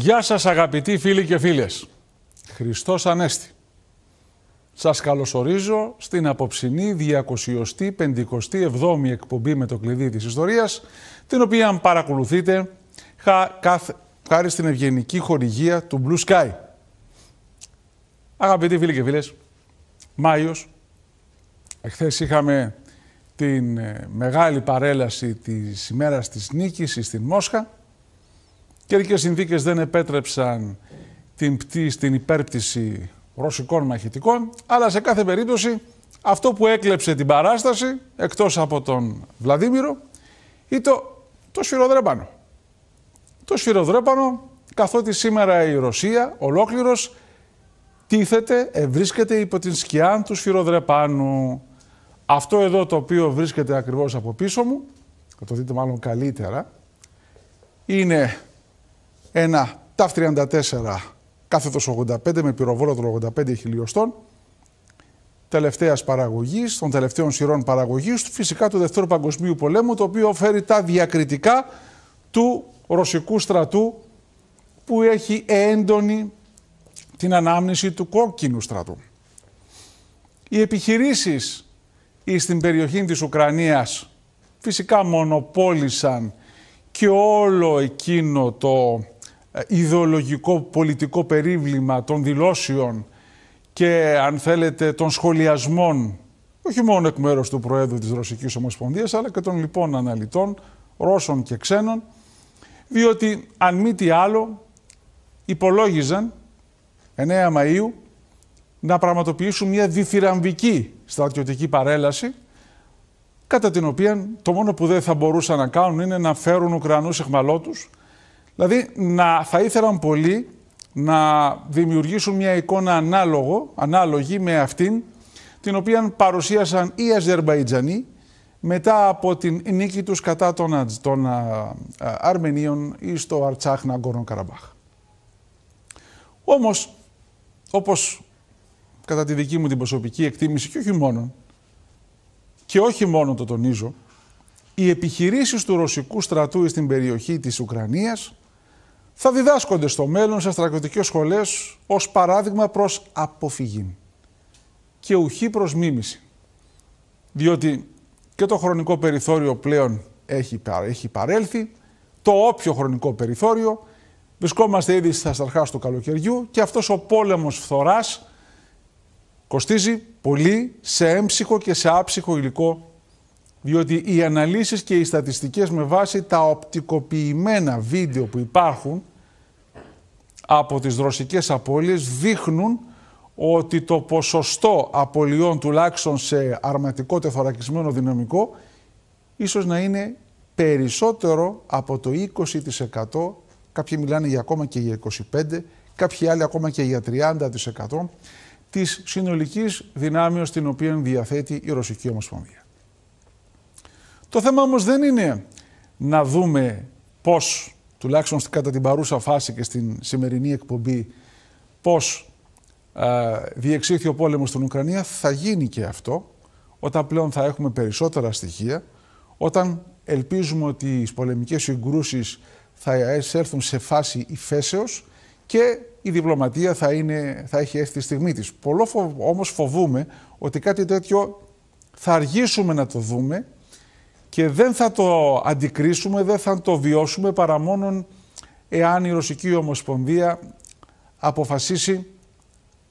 Γεια σας αγαπητοί φίλοι και φίλες. Χριστός Ανέστη. Σας καλωσορίζω στην απόψινή 257η εκπομπή με το κλειδί της ιστορίας, την οποία παρακολουθείτε χάρη στην ευγενική χορηγία του Blue Sky. Αγαπητοί φίλοι και φίλες, Μάιος, εχθές είχαμε την ε, μεγάλη παρέλαση της ημέρας της νίκης στην Μόσχα, Καιρικέ συνθήκες δεν επέτρεψαν την, πτήση, την υπέρπτυση ρωσικών μαχητικών, αλλά σε κάθε περίπτωση αυτό που έκλεψε την παράσταση, εκτός από τον Βλαδίμηρο, ήταν το, το σφυροδρέπανο. Το σφυροδρέπανο, καθότι σήμερα η Ρωσία ολόκληρος τίθεται, βρίσκεται υπό την σκιά του σφυροδρεπάνου. Αυτό εδώ το οποίο βρίσκεται ακριβώς από πίσω μου, θα το δείτε μάλλον καλύτερα, είναι ένα ΤΑΦ 34 κάθετος 85 με πυροβόλο των 85 χιλιοστών τελευταίας παραγωγής, των τελευταίων σειρών παραγωγής, φυσικά του Δευτέρου Παγκοσμίου Πολέμου, το οποίο φέρει τα διακριτικά του ρωσικού στρατού που έχει έντονη την ανάμνηση του κόκκινου στρατού. Οι επιχειρήσεις στην περιοχή της Ουκρανίας φυσικά μονοπόλησαν και όλο εκείνο το ε, ιδεολογικό πολιτικό περίβλημα των δηλώσεων και αν θέλετε των σχολιασμών όχι μόνο εκ μέρους του Προέδρου της Ρωσικής Ομοσπονδίας αλλά και των λοιπόν αναλυτών, Ρώσων και ξένων διότι αν μη τι άλλο υπολόγιζαν 9 Μαΐου να πραγματοποιήσουν μια διθυραμβική στρατιωτική παρέλαση κατά την οποία το μόνο που δεν θα μπορούσαν να κάνουν είναι να φέρουν Ουκρανούς εχμαλώτους Δηλαδή, να, θα ήθελαν πολύ να δημιουργήσουν μια εικόνα ανάλογο, ανάλογη με αυτήν την οποία παρουσίασαν οι Αζερβαϊτζανοί μετά από την νίκη τους κατά των, των Αρμενίων ή στο Αρτσάχ Ναγκόρνο Καραμπάχ. Όμως, όπως κατά τη δική μου την προσωπική εκτίμηση και όχι μόνο, και όχι μόνο το τονίζω, οι επιχειρήσεις του ρωσικού στρατού στην περιοχή της Ουκρανίας θα διδάσκονται στο μέλλον σε στρατιωτικές σχολές ως παράδειγμα προς αποφυγή και ουχή προς μίμηση. Διότι και το χρονικό περιθώριο πλέον έχει, παρέλθει, το όποιο χρονικό περιθώριο, βρισκόμαστε ήδη στα σταρχά του καλοκαιριού και αυτός ο πόλεμος φθοράς κοστίζει πολύ σε έμψυχο και σε άψυχο υλικό διότι οι αναλύσεις και οι στατιστικές με βάση τα οπτικοποιημένα βίντεο που υπάρχουν από τις ρωσικές απώλειες δείχνουν ότι το ποσοστό απολειών τουλάχιστον σε αρματικό τεθωρακισμένο δυναμικό ίσως να είναι περισσότερο από το 20%. Κάποιοι μιλάνε για ακόμα και για 25%, κάποιοι άλλοι ακόμα και για 30% της συνολικής δυνάμεως την οποία διαθέτει η Ρωσική Ομοσπονδία. Το θέμα όμως δεν είναι να δούμε πώς τουλάχιστον κατά την παρούσα φάση και στην σημερινή εκπομπή, πώς ε, διεξήχθη ο πόλεμος στην Ουκρανία, θα γίνει και αυτό, όταν πλέον θα έχουμε περισσότερα στοιχεία, όταν ελπίζουμε ότι οι πολεμικές συγκρούσεις θα έρθουν σε φάση υφέσεως και η διπλωματία θα, είναι, θα έχει έρθει τη στιγμή της. Πολλό φοβ, όμως φοβούμε ότι κάτι τέτοιο θα αργήσουμε να το δούμε και δεν θα το αντικρίσουμε, δεν θα το βιώσουμε παρά μόνον εάν η Ρωσική Ομοσπονδία αποφασίσει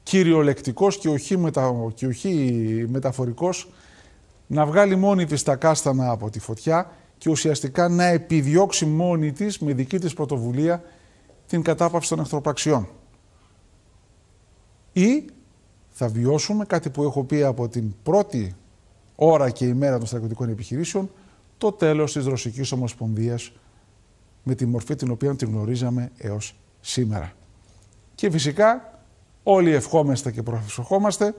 κυριολεκτικός και όχι, μετα... μεταφορικός να βγάλει μόνη της τα κάστανα από τη φωτιά και ουσιαστικά να επιδιώξει μόνη της με δική της πρωτοβουλία την κατάπαυση των εχθροπραξιών. Ή θα βιώσουμε κάτι που έχω πει από την πρώτη ώρα και ημέρα των στρατιωτικών επιχειρήσεων, το τέλος της Ρωσικής Ομοσπονδίας με τη μορφή την οποία την γνωρίζαμε έως σήμερα. Και φυσικά όλοι ευχόμαστε και προσευχόμαστε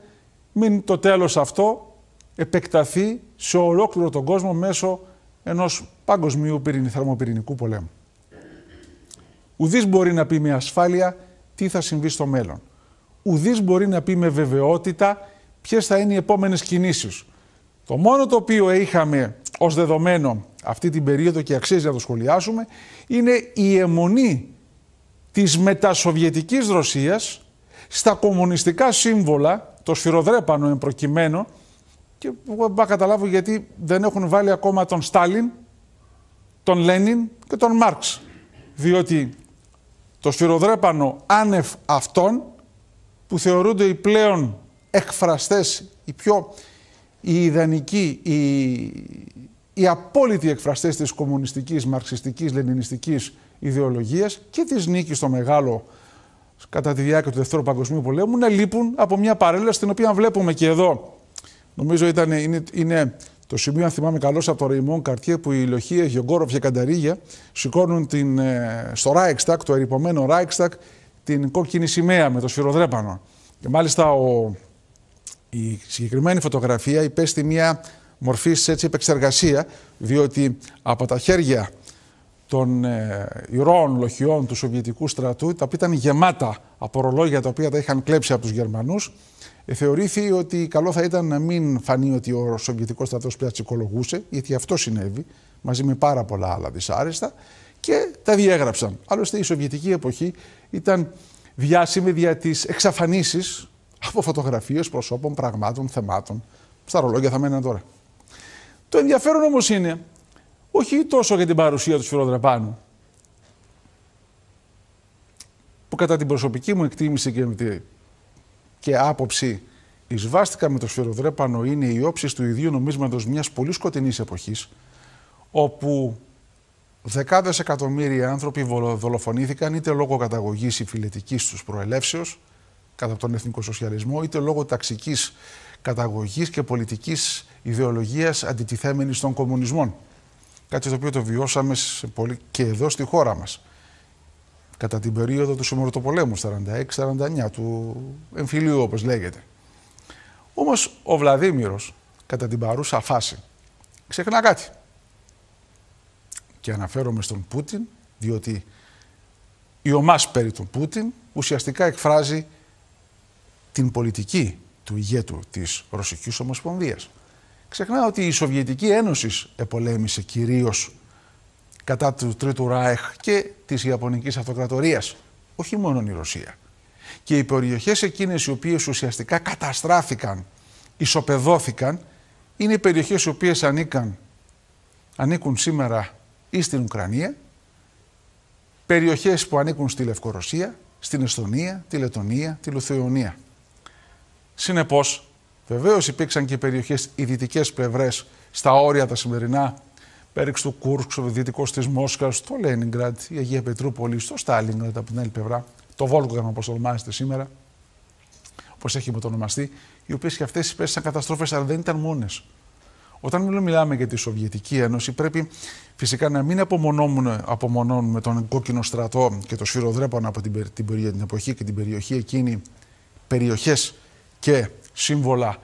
μην το τέλος αυτό επεκταθεί σε ολόκληρο τον κόσμο μέσω ενός παγκοσμίου θερμοπυρηνικού πολέμου. Ουδής μπορεί να πει με ασφάλεια τι θα συμβεί στο μέλλον. Ουδής μπορεί να πει με βεβαιότητα ποιες θα είναι οι επόμενες κινήσεις. Το μόνο το οποίο είχαμε ως δεδομένο αυτή την περίοδο και αξίζει να το σχολιάσουμε είναι η αιμονή της μετασοβιετικής Ρωσίας στα κομμουνιστικά σύμβολα, το σφυροδρέπανο προκειμένου, και δεν καταλάβω γιατί δεν έχουν βάλει ακόμα τον Στάλιν, τον Λένιν και τον Μάρξ. Διότι το σφυροδρέπανο άνευ αυτών που θεωρούνται οι πλέον εκφραστές, οι πιο οι ιδανικοί, οι, οι απόλυτοι εκφραστές της κομμουνιστικής, μαρξιστικής, λενινιστικής ιδεολογίας και της νίκης στο μεγάλο κατά τη διάρκεια του Δευτέρου Παγκοσμίου Πολέμου να λείπουν από μια παρέλαση στην οποία βλέπουμε και εδώ. Νομίζω ήταν, είναι, είναι το σημείο, αν θυμάμαι καλώς, από το Ρεϊμόν Καρτιέ που η Λοχία, Γιογκόροφ και Κανταρίγια σηκώνουν την, ε, στο Ράιξτακ, το ερυπωμένο Ράιξτακ, την κόκκινη σημαία με το σφυροδρέπανο. Και μάλιστα ο, η συγκεκριμένη φωτογραφία υπέστη μια μορφής έτσι, επεξεργασία, διότι από τα χέρια των ε, ηρώων λοχιών του Σοβιετικού στρατού, τα οποία ήταν γεμάτα από ρολόγια τα οποία τα είχαν κλέψει από τους Γερμανούς, ε, θεωρήθη ότι καλό θα ήταν να μην φανεί ότι ο Σοβιετικός στρατός πια τσικολογούσε, γιατί αυτό συνέβη, μαζί με πάρα πολλά άλλα δυσάρεστα, και τα διέγραψαν. Άλλωστε η Σοβιετική εποχή ήταν διάσημη δια τις εξαφανίσεις από φωτογραφίες προσώπων, πραγμάτων, θεμάτων. Στα ρολόγια θα μένουν τώρα. Το ενδιαφέρον όμως είναι όχι τόσο για την παρουσία του Σφυροδραπάνου, που κατά την προσωπική μου εκτίμηση και, και άποψη εισβάστηκα με το Σφυροδρέπανο είναι η όψη του ιδίου νομίσματος μιας πολύ σκοτεινής εποχής, όπου δεκάδες εκατομμύρια άνθρωποι δολοφονήθηκαν είτε λόγω καταγωγής ή φιλετικής τους προελεύσεως, κατά τον εθνικό σοσιαλισμό, είτε λόγω ταξικής καταγωγής και πολιτικής ιδεολογίας αντιτιθέμενης των κομμουνισμών. Κάτι το οποίο το βιώσαμε πολύ και εδώ στη χώρα μας. Κατά την περίοδο του Συμμορτοπολέμου, 46-49, του εμφυλίου όπως λέγεται. Όμως ο Βλαδίμηρος, κατά την παρούσα φάση, ξεχνά κάτι. Και αναφέρομαι στον Πούτιν, διότι η ομάς περί του Πούτιν ουσιαστικά εκφράζει την πολιτική του ηγέτου της Ρωσικής Ομοσπονδίας. Ξεχνάω ότι η Σοβιετική Ένωση επολέμησε κυρίως κατά του Τρίτου Ράεχ και της Ιαπωνικής Αυτοκρατορίας, όχι μόνο η Ρωσία. Και οι περιοχές εκείνες οι οποίες ουσιαστικά καταστράφηκαν, ισοπεδώθηκαν, είναι οι περιοχές οι οποίες ανήκαν, ανήκουν σήμερα ή στην Ουκρανία, περιοχές που ανήκουν στη Λευκορωσία, στην Εστονία, τη Λετωνία, τη Λουθεωνία. Συνεπώς, βεβαίως υπήρξαν και περιοχές, οι δυτικές πλευρές, στα όρια τα σημερινά, πέριξ του Κούρσκ, ο δυτικός της Μόσχα, στο Λένιγκραντ, η Αγία Πετρούπολη, στο Στάλινγκραντ από την άλλη πλευρά, το Βόλγκραντ, όπως ονομάζεται σήμερα, όπως έχει μετονομαστεί, οι οποίες και αυτές υπέστησαν καταστροφές, αλλά δεν ήταν μόνες. Όταν μιλάμε για τη Σοβιετική Ένωση, πρέπει φυσικά να μην απομονώνουμε, τον κόκκινο στρατό και το σφυροδρέπανο από την, την, την εποχή και την περιοχή εκείνη, περιοχές και σύμβολα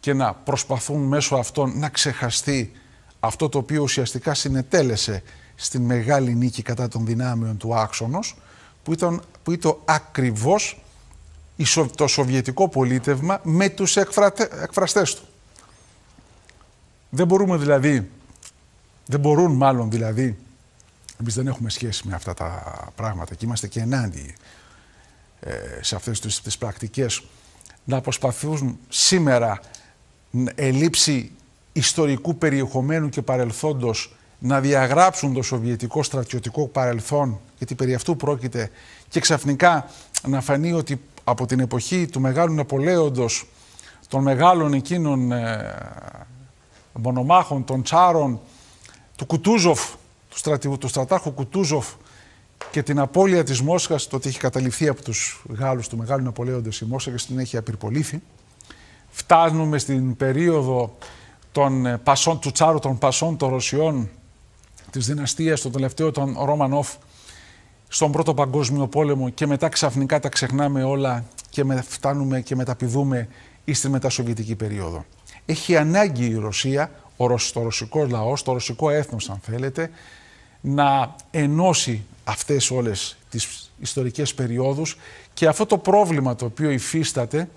και να προσπαθούν μέσω αυτών να ξεχαστεί αυτό το οποίο ουσιαστικά συνετέλεσε στην μεγάλη νίκη κατά των δυνάμεων του άξονος που ήταν, που ήταν ακριβώς το σοβιετικό πολίτευμα με τους εκφρατε, εκφραστές του. Δεν μπορούμε δηλαδή, δεν μπορούν μάλλον δηλαδή, εμείς δεν έχουμε σχέση με αυτά τα πράγματα και είμαστε και ενάντια ε, σε αυτές τις, τις πρακτικές να προσπαθούν σήμερα ελήψη ιστορικού περιεχομένου και παρελθόντος να διαγράψουν το σοβιετικό στρατιωτικό παρελθόν, γιατί περί αυτού πρόκειται, και ξαφνικά να φανεί ότι από την εποχή του μεγάλου Ναπολέοντος, των μεγάλων εκείνων ε, μονομάχων, των Τσάρων, του Κουτούζοφ, του, του στρατάρχου Κουτούζοφ, και την απώλεια της Μόσχας, το ότι έχει καταληφθεί από τους Γάλλους του Μεγάλου Ναπολέοντος η Μόσχα και στην έχει απειρπολήθει. Φτάνουμε στην περίοδο των ε, πασών, του τσάρου των πασών των Ρωσιών της δυναστείας, το τελευταίο των Ρωμανόφ στον Πρώτο Παγκόσμιο Πόλεμο και μετά ξαφνικά τα ξεχνάμε όλα και φτάνουμε και μεταπηδούμε ή στη μετασοβιετική περίοδο. Έχει ανάγκη η Ρωσία, ο το ρωσικό λαός, το ρωσικό έθνος αν θέλετε, να ενώσει αυτές όλες τις ιστορικές περιόδους και αυτό το πρόβλημα το οποίο υφίσταται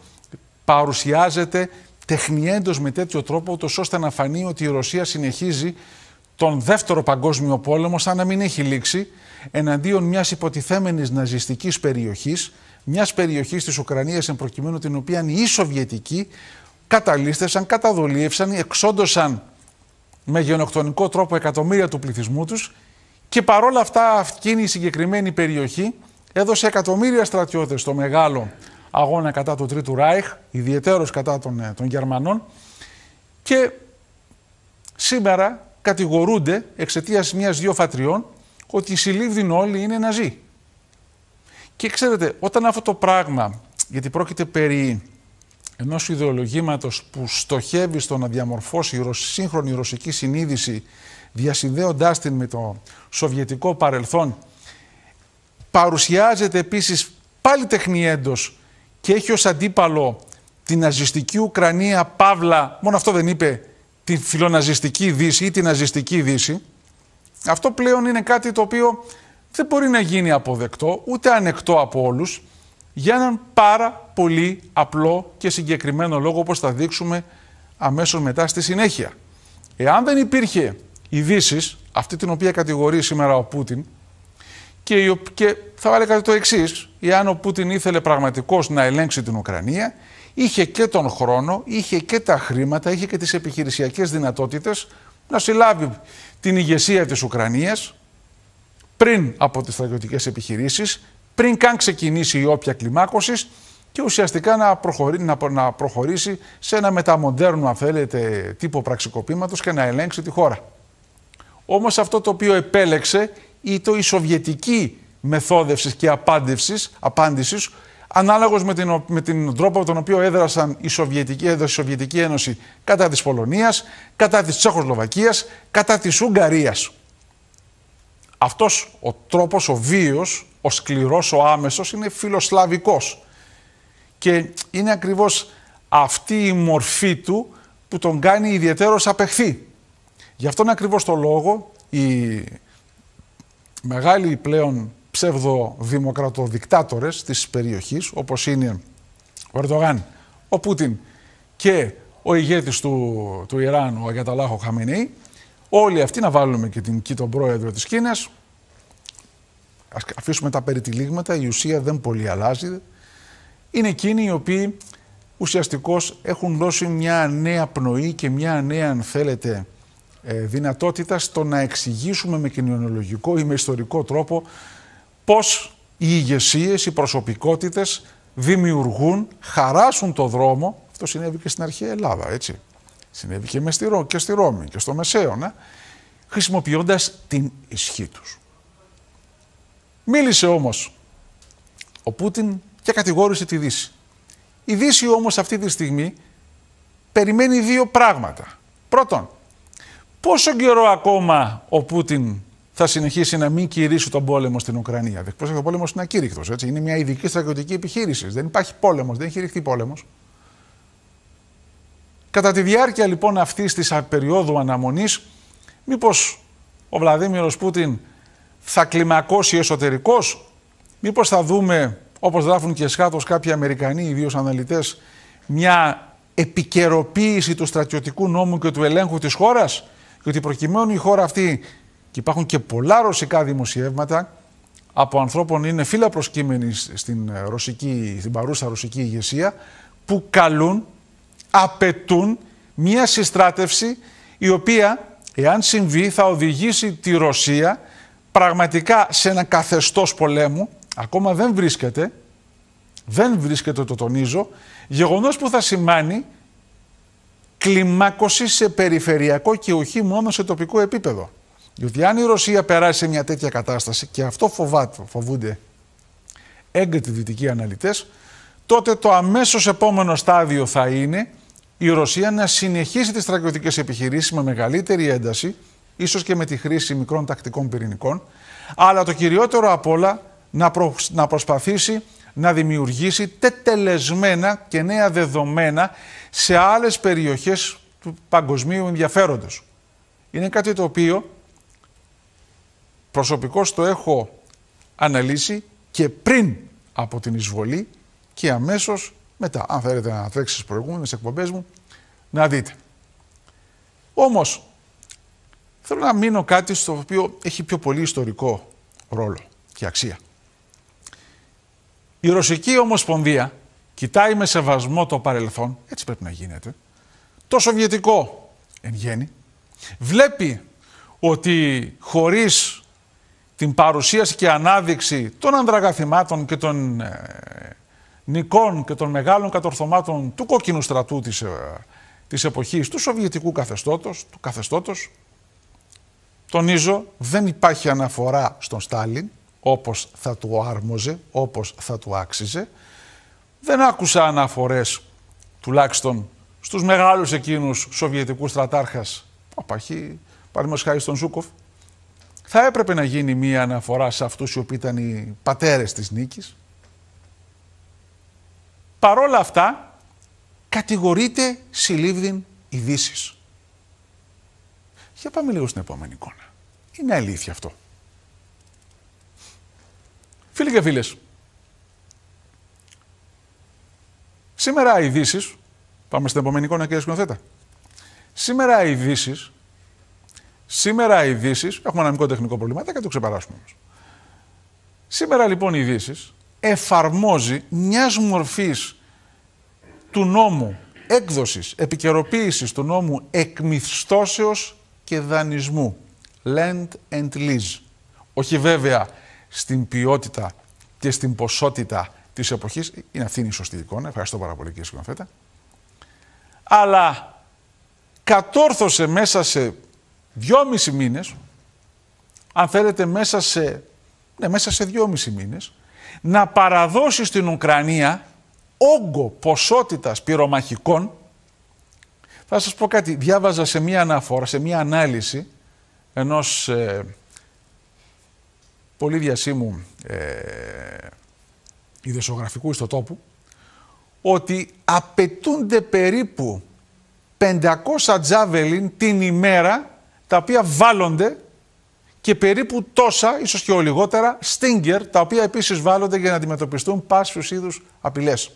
παρουσιάζεται τεχνιέντος με τέτοιο τρόπο ώστε να φανεί ότι η Ρωσία συνεχίζει τον δεύτερο παγκόσμιο πόλεμο σαν να μην έχει λήξει εναντίον μιας υποτιθέμενης ναζιστικής περιοχής μιας περιοχής της Ουκρανίας εν προκειμένου την οποία οι Σοβιετικοί καταλήστευσαν, καταδολίευσαν, εξόντωσαν με γενοκτονικό τρόπο εκατομμύρια του πληθυσμού τους και παρόλα αυτά αυτήν η συγκεκριμένη περιοχή έδωσε εκατομμύρια στρατιώτες στο μεγάλο αγώνα κατά του Τρίτου Ράιχ, ιδιαιτέρως κατά των, ε, των Γερμανών και σήμερα κατηγορούνται εξαιτίας μια-δυο φατριών ότι οι συλλήβδιν όλοι είναι ναζί. Και ξέρετε, όταν αυτό το πράγμα, γιατί πρόκειται περί ενός ιδεολογήματος που στοχεύει στο να διαμορφώσει η σύγχρονη ρωσική συνείδηση, διασυνδέοντάς την με το σοβιετικό παρελθόν. Παρουσιάζεται επίσης πάλι τεχνιέντος και έχει ως αντίπαλο την ναζιστική Ουκρανία, Παύλα, μόνο αυτό δεν είπε, Την φιλοναζιστική Δύση ή την ναζιστική Δύση. Αυτό πλέον είναι κάτι το οποίο δεν μπορεί να γίνει αποδεκτό, ούτε ανεκτό από όλους, για έναν πάρα πολύ απλό και συγκεκριμένο λόγο, όπως θα δείξουμε αμέσως μετά στη συνέχεια. Εάν δεν υπήρχε ειδήσεις, αυτή την οποία κατηγορεί σήμερα ο Πούτιν, και, και θα έλεγα το εξής: Εάν ο Πούτιν ήθελε πραγματικώς να ελέγξει την Ουκρανία, είχε και τον χρόνο, είχε και τα χρήματα, είχε και τις επιχειρησιακές δυνατότητες να συλλάβει την ηγεσία της Ουκρανίας πριν από τις στρατιωτικές επιχειρήσεις, πριν καν ξεκινήσει η όποια κλιμάκωσης και ουσιαστικά να, να, να προχωρήσει σε ένα μεταμοντέρνο, αν θέλετε, τύπο πραξικοπήματος και να ελέγξει τη χώρα. Όμως αυτό το οποίο επέλεξε ήταν η σοβιετική μεθόδευσης και απάντησης, απάντησης ανάλογος με, την, με την τρόπο τον οποίο έδρασαν η Σοβιετική, έδρασε η Σοβιετική Ένωση κατά της Πολωνίας, κατά της Τσεχοσλοβακίας, κατά της Ουγγαρίας. Αυτός ο τρόπος, ο βίος, ο σκληρός, ο άμεσος είναι φιλοσλαβικός. Και είναι ακριβώς αυτή η μορφή του που τον κάνει ιδιαίτερος απεχθή. Γι' αυτόν ακριβώς το λόγο οι μεγάλοι πλέον ψευδοδημοκρατοδικτάτορες της περιοχής, όπως είναι ο Ερντογάν, ο Πούτιν και ο ηγέτης του, του Ιράν, ο Αγιαταλάχο Χαμενέη, όλοι αυτοί να βάλουμε και, την, τον πρόεδρο της Κίνας, αφήσουμε τα περιτυλίγματα, η ουσία δεν πολύ αλλάζει, είναι εκείνοι οι οποίοι ουσιαστικώς έχουν δώσει μια νέα πνοή και μια νέα, αν θέλετε, ε, δυνατότητας στο να εξηγήσουμε με κοινωνιολογικό ή με ιστορικό τρόπο πώς οι ηγεσίες, οι προσωπικότητες δημιουργούν, χαράσουν το δρόμο. Αυτό συνέβη και στην αρχαία Ελλάδα, έτσι. Συνέβη και, στη, Ρώμη, και στη Ρώμη και στο Μεσαίωνα, χρησιμοποιώντας την ισχύ τους. Μίλησε όμως ο Πούτιν και κατηγόρησε τη Δύση. Η Δύση όμως αυτή τη στιγμή περιμένει δύο πράγματα. Πρώτον, Πόσο καιρό ακόμα ο Πούτιν θα συνεχίσει να μην κηρύσσει τον πόλεμο στην Ουκρανία. Δυστυχώ ο πόλεμος είναι ακήρυκτο. Είναι μια ειδική στρατιωτική επιχείρηση. Δεν υπάρχει πόλεμος, δεν έχει ρηχθεί πόλεμος. Κατά τη διάρκεια λοιπόν αυτής της περίοδου αναμονής, μήπως ο Βλαδίμιο Πούτιν θα κλιμακώσει εσωτερικώς, μήπως θα δούμε, όπως γράφουν και σχάτω κάποιοι Αμερικανοί, ιδίως αναλυτές, μια επικαιροποίηση του στρατιωτικού νόμου και του ελέγχου της χώρας διότι προκειμένου η χώρα αυτή, και υπάρχουν και πολλά ρωσικά δημοσιεύματα, από ανθρώπων είναι φύλλα προσκύμενοι στην, ε, ρωσική, στην παρούσα ρωσική ηγεσία, που καλούν, απαιτούν μία συστράτευση η οποία, εάν συμβεί, θα οδηγήσει τη Ρωσία πραγματικά σε ένα καθεστώς πολέμου, ακόμα δεν βρίσκεται, δεν βρίσκεται το τονίζω, γεγονός που θα σημάνει κλιμάκωση σε περιφερειακό και όχι μόνο σε τοπικό επίπεδο. Διότι αν η Ρωσία περάσει σε μια τέτοια κατάσταση, και αυτό φοβάται, φοβούνται έγκριτοι δυτικοί αναλυτές, τότε το αμέσως επόμενο στάδιο θα είναι η Ρωσία να συνεχίσει τις στρατιωτικές επιχειρήσεις με μεγαλύτερη ένταση, ίσως και με τη χρήση μικρών τακτικών πυρηνικών, αλλά το κυριότερο απ' όλα να, να προσπαθήσει να δημιουργήσει τετελεσμένα και νέα δεδομένα σε άλλες περιοχές του παγκοσμίου ενδιαφέροντος. Είναι κάτι το οποίο προσωπικώς το έχω αναλύσει και πριν από την εισβολή και αμέσως μετά. Αν θέλετε να τρέξει στις προηγούμενες εκπομπές μου, να δείτε. Όμως, θέλω να μείνω κάτι στο οποίο έχει πιο πολύ ιστορικό ρόλο και αξία. Η Ρωσική Ομοσπονδία κοιτάει με σεβασμό το παρελθόν, έτσι πρέπει να γίνεται, το σοβιετικό εν γέννη, βλέπει ότι χωρίς την παρουσίαση και ανάδειξη των ανδραγαθημάτων και των ε, νικών και των μεγάλων κατορθωμάτων του κόκκινου στρατού της, ε, εποχής του σοβιετικού καθεστώτος, του καθεστώτος, τονίζω δεν υπάρχει αναφορά στον Στάλιν, όπως θα του άρμοζε, όπως θα του άξιζε, δεν άκουσα αναφορές τουλάχιστον στους μεγάλους εκείνους σοβιετικούς στρατάρχες Παπαχή, παραδείγματος χάρη στον Ζούκοφ θα έπρεπε να γίνει μία αναφορά σε αυτούς οι οποίοι ήταν οι πατέρες της νίκης παρόλα αυτά κατηγορείται συλλήβδιν ειδήσεις. Για πάμε λίγο στην επόμενη εικόνα. Είναι αλήθεια αυτό. Φίλοι και φίλες, Σήμερα οι ειδήσεις. Πάμε στην επόμενη εικόνα, κύριε Σκηνοθέτα. Σήμερα οι ειδήσεις. Σήμερα οι ειδήσεις. Έχουμε ένα μικρό τεχνικό πρόβλημα, θα το ξεπεράσουμε όμως. Σήμερα λοιπόν οι ειδήσεις εφαρμόζει μιας μορφής του νόμου έκδοσης, επικαιροποίησης του νόμου εκμυθιστώσεως και δανεισμού. Land and lease. Όχι βέβαια στην ποιότητα και στην ποσότητα της εποχής. Είναι αυτή η σωστή εικόνα. Ευχαριστώ πάρα πολύ, κύριε Σκηνοθέτα. Αλλά κατόρθωσε μέσα σε δυόμισι μήνες, αν θέλετε, μέσα σε, ναι, μέσα σε δυόμισι μήνες, να παραδώσει στην Ουκρανία όγκο ποσότητας πυρομαχικών. Θα σας πω κάτι, διάβαζα σε μία αναφορά, σε μία ανάλυση ενός ε, πολύ διασύμου ε, ειδησογραφικού ιστοτόπου, ότι απαιτούνται περίπου 500 τζάβελιν την ημέρα τα οποία βάλλονται και περίπου τόσα, ίσως και ο λιγότερα, στίγκερ, τα οποία επίσης βάλλονται για να αντιμετωπιστούν πάσιους είδους απειλές.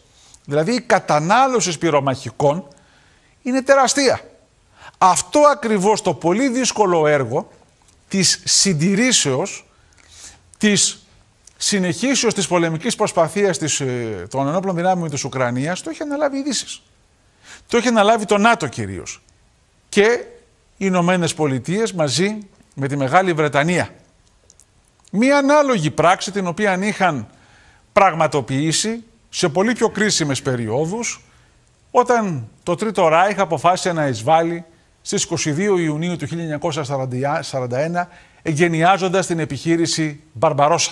Δηλαδή η κατανάλωση πυρομαχικών είναι τεραστία. Αυτό ακριβώς το πολύ δύσκολο έργο της συντηρήσεως, της συνεχίσεω τη πολεμική προσπαθία ε, των ενόπλων δυνάμεων της Ουκρανίας το έχει αναλάβει η Το έχει αναλάβει το ΝΑΤΟ κυρίως. Και οι Ηνωμένες Πολιτείες μαζί με τη Μεγάλη Βρετανία. Μία ανάλογη πράξη την οποία είχαν πραγματοποιήσει σε πολύ πιο κρίσιμες περιόδους όταν το Τρίτο Ράιχ αποφάσισε να εισβάλλει στις 22 Ιουνίου του 1941 εγγενιάζοντας την επιχείρηση Μπαρμπαρόσα.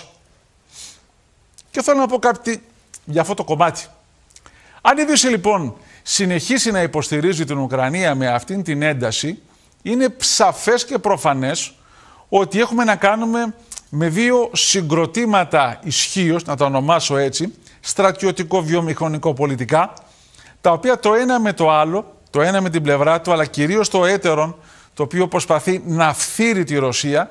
Και θέλω να πω κάτι για αυτό το κομμάτι. Αν η Δύση λοιπόν συνεχίσει να υποστηρίζει την Ουκρανία με αυτήν την ένταση, είναι σαφές και προφανές ότι έχουμε να κάνουμε με δύο συγκροτήματα ισχύως, να τα ονομάσω έτσι, στρατιωτικό-βιομηχανικό-πολιτικά, τα οποία το ένα με το άλλο, το ένα με την πλευρά του, αλλά κυρίως το έτερον, το οποίο προσπαθεί να φθείρει τη Ρωσία,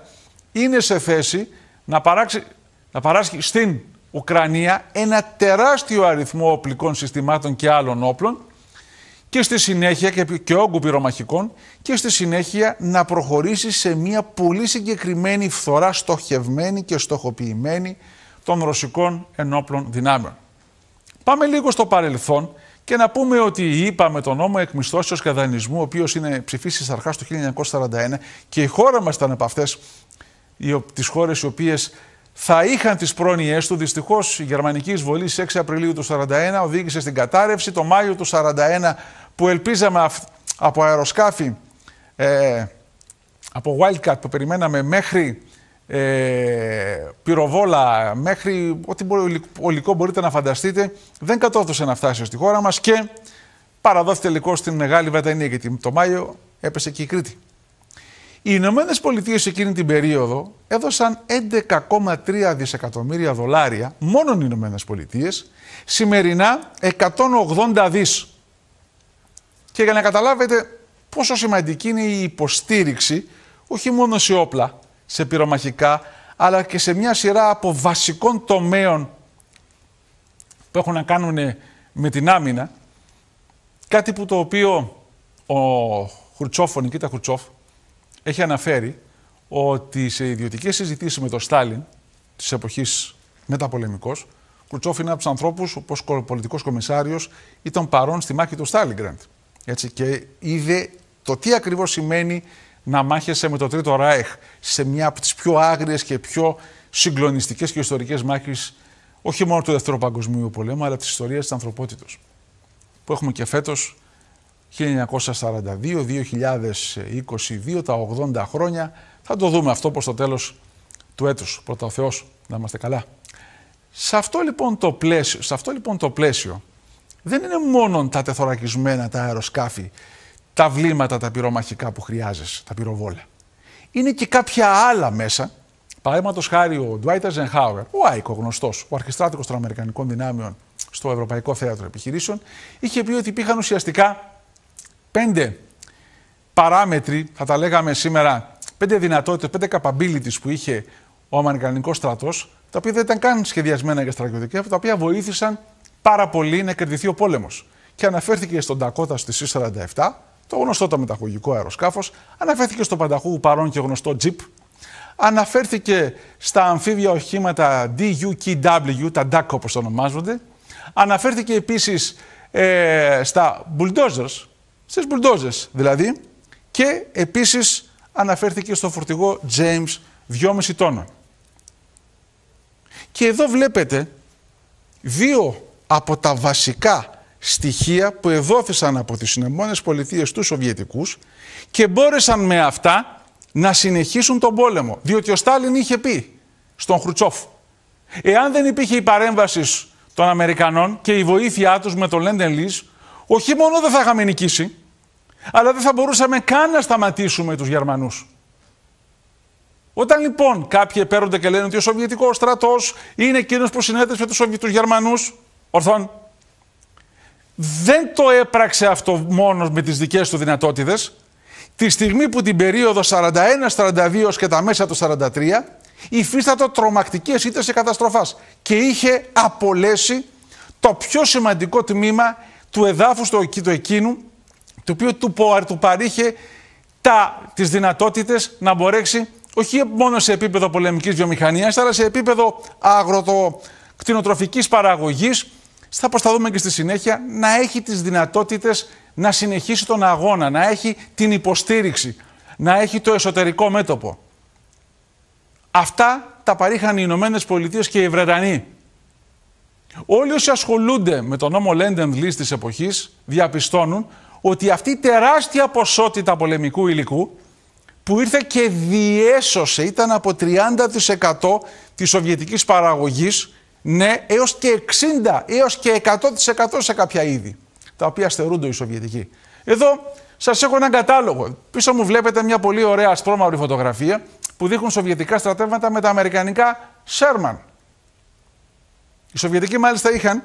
είναι σε θέση να, παράξει, να παράσχει στην Ουκρανία ένα τεράστιο αριθμό οπλικών συστημάτων και άλλων όπλων και στη συνέχεια και, και όγκου πυρομαχικών και στη συνέχεια να προχωρήσει σε μια πολύ συγκεκριμένη φθορά στοχευμένη και στοχοποιημένη των ρωσικών ενόπλων δυνάμεων. Πάμε λίγο στο παρελθόν και να πούμε ότι είπαμε τον νόμο εκμισθώσεως και δανεισμού, ο οποίος είναι ψηφίσεις αρχάς το 1941 και η χώρα μας ήταν από αυτές τις χώρες οι οποίες θα είχαν τις πρόνοιές του. δυστυχώς η γερμανική εισβολή στις 6 Απριλίου του 1941 οδήγησε στην κατάρρευση. Το Μάιο του 1941 που ελπίζαμε από αεροσκάφη, ε, από Wildcat που περιμέναμε μέχρι ε, πυροβόλα, μέχρι ό,τι ολικό μπορείτε να φανταστείτε, δεν κατόρθωσε να φτάσει στη χώρα μας και παραδόθηκε τελικώ στην Μεγάλη Βρετανία γιατί το Μάιο έπεσε και η Κρήτη. Οι Ηνωμένες Πολιτείες εκείνη την περίοδο έδωσαν 11,3 δισεκατομμύρια δολάρια, μόνο οι Ηνωμένες Πολιτείες, σημερινά 180 δί. Και για να καταλάβετε πόσο σημαντική είναι η υποστήριξη, όχι μόνο σε όπλα, σε πυρομαχικά, αλλά και σε μια σειρά από βασικών τομέων που έχουν να κάνουν με την άμυνα, κάτι που το οποίο ο Χρουτσόφ, ο Νικήτα Χρουτσόφ, έχει αναφέρει ότι σε ιδιωτικές συζητήσεις με τον Στάλιν της εποχής μεταπολεμικός, Κρουτσόφ είναι από τους ανθρώπους που ως πολιτικός κομισάριος ήταν παρόν στη μάχη του Στάλιγκραντ. Έτσι, και είδε το τι ακριβώς σημαίνει να μάχεσαι με το Τρίτο Ράιχ σε μια από τις πιο άγριες και πιο συγκλονιστικές και ιστορικές μάχες όχι μόνο του Δεύτερου Παγκοσμίου Πολέμου, αλλά της ιστορίας της ανθρωπότητα. Που έχουμε και φέτος 1942-2022, τα 80 χρόνια. Θα το δούμε αυτό προς το τέλος του έτους. Πρώτα ο Θεός, να είμαστε καλά. Σε αυτό λοιπόν το πλαίσιο, σε αυτό λοιπόν το πλαίσιο δεν είναι μόνο τα τεθωρακισμένα, τα αεροσκάφη, τα βλήματα, τα πυρομαχικά που χρειάζεσαι, τα πυροβόλα. Είναι και κάποια άλλα μέσα. Παραδείγματος χάρη ο Ντουάιτ Ζενχάουερ, ο Άικο γνωστός, ο αρχιστράτηγο των Αμερικανικών δυνάμεων στο Ευρωπαϊκό Θέατρο Επιχειρήσεων, είχε πει ότι υπήρχαν ουσιαστικά πέντε παράμετροι, θα τα λέγαμε σήμερα, πέντε δυνατότητες, πέντε capabilities που είχε ο Αμερικανικός στρατός, τα οποία δεν ήταν καν σχεδιασμένα για στρατιωτική, τα οποία βοήθησαν πάρα πολύ να κερδιθεί ο πόλεμος. Και αναφέρθηκε στον Τακότα στη 47, το γνωστό το μεταγωγικό αεροσκάφος, αναφέρθηκε στο πανταχού παρόν και γνωστό Jeep, αναφέρθηκε στα αμφίβια οχήματα DUKW, τα DAC όπως το ονομάζονται, αναφέρθηκε επίσης ε, στα bulldozers, Στις μπουλντόζες δηλαδή και επίσης αναφέρθηκε στο φορτηγό James 2,5 τόνα. Και εδώ βλέπετε δύο από τα βασικά στοιχεία που εδόθησαν από τις συνεμόνες Πολιτείες του Σοβιετικούς και μπόρεσαν με αυτά να συνεχίσουν τον πόλεμο. Διότι ο Στάλιν είχε πει στον Χρουτσόφ εάν δεν υπήρχε η παρέμβαση των Αμερικανών και η βοήθειά τους με το Λέντεν Lease όχι μόνο δεν θα είχαμε νικήσει, αλλά δεν θα μπορούσαμε καν να σταματήσουμε τους Γερμανούς. Όταν λοιπόν κάποιοι επέρονται και λένε ότι ο Σοβιετικός στρατός είναι εκείνος που συνέντευξε του Γερμανούς, ορθών, δεν το έπραξε αυτό μόνος με τις δικές του δυνατότητες. Τη στιγμή που την περίοδο 41-42 και τα μέσα του 43 υφίστατο τρομακτικές ήττες σε καταστροφά και είχε απολέσει το πιο σημαντικό τμήμα του εδάφους του, του εκείνου, το οποίο του, του παρήχε τα, τις δυνατότητες να μπορέσει όχι μόνο σε επίπεδο πολεμικής βιομηχανίας, αλλά σε επίπεδο αγροτοκτηνοτροφικής παραγωγής, θα πως θα δούμε και στη συνέχεια, να έχει τις δυνατότητες να συνεχίσει τον αγώνα, να έχει την υποστήριξη, να έχει το εσωτερικό μέτωπο. Αυτά τα παρήχαν οι Ηνωμένες Πολιτείες και οι Βρετανοί. Όλοι όσοι ασχολούνται με τον νόμο Land and Lease της εποχής διαπιστώνουν ότι αυτή η τεράστια ποσότητα πολεμικού υλικού που ήρθε και διέσωσε, ήταν από 30% της σοβιετικής παραγωγής, ναι, έως και 60, έως και 100% σε κάποια είδη, τα οποία στερούνται οι Σοβιετικοί. Εδώ σας έχω έναν κατάλογο. Πίσω μου βλέπετε μια πολύ ωραία ασπρόμαυρη φωτογραφία που δείχνουν σοβιετικά στρατεύματα με τα αμερικανικά Sherman. Οι Σοβιετικοί μάλιστα είχαν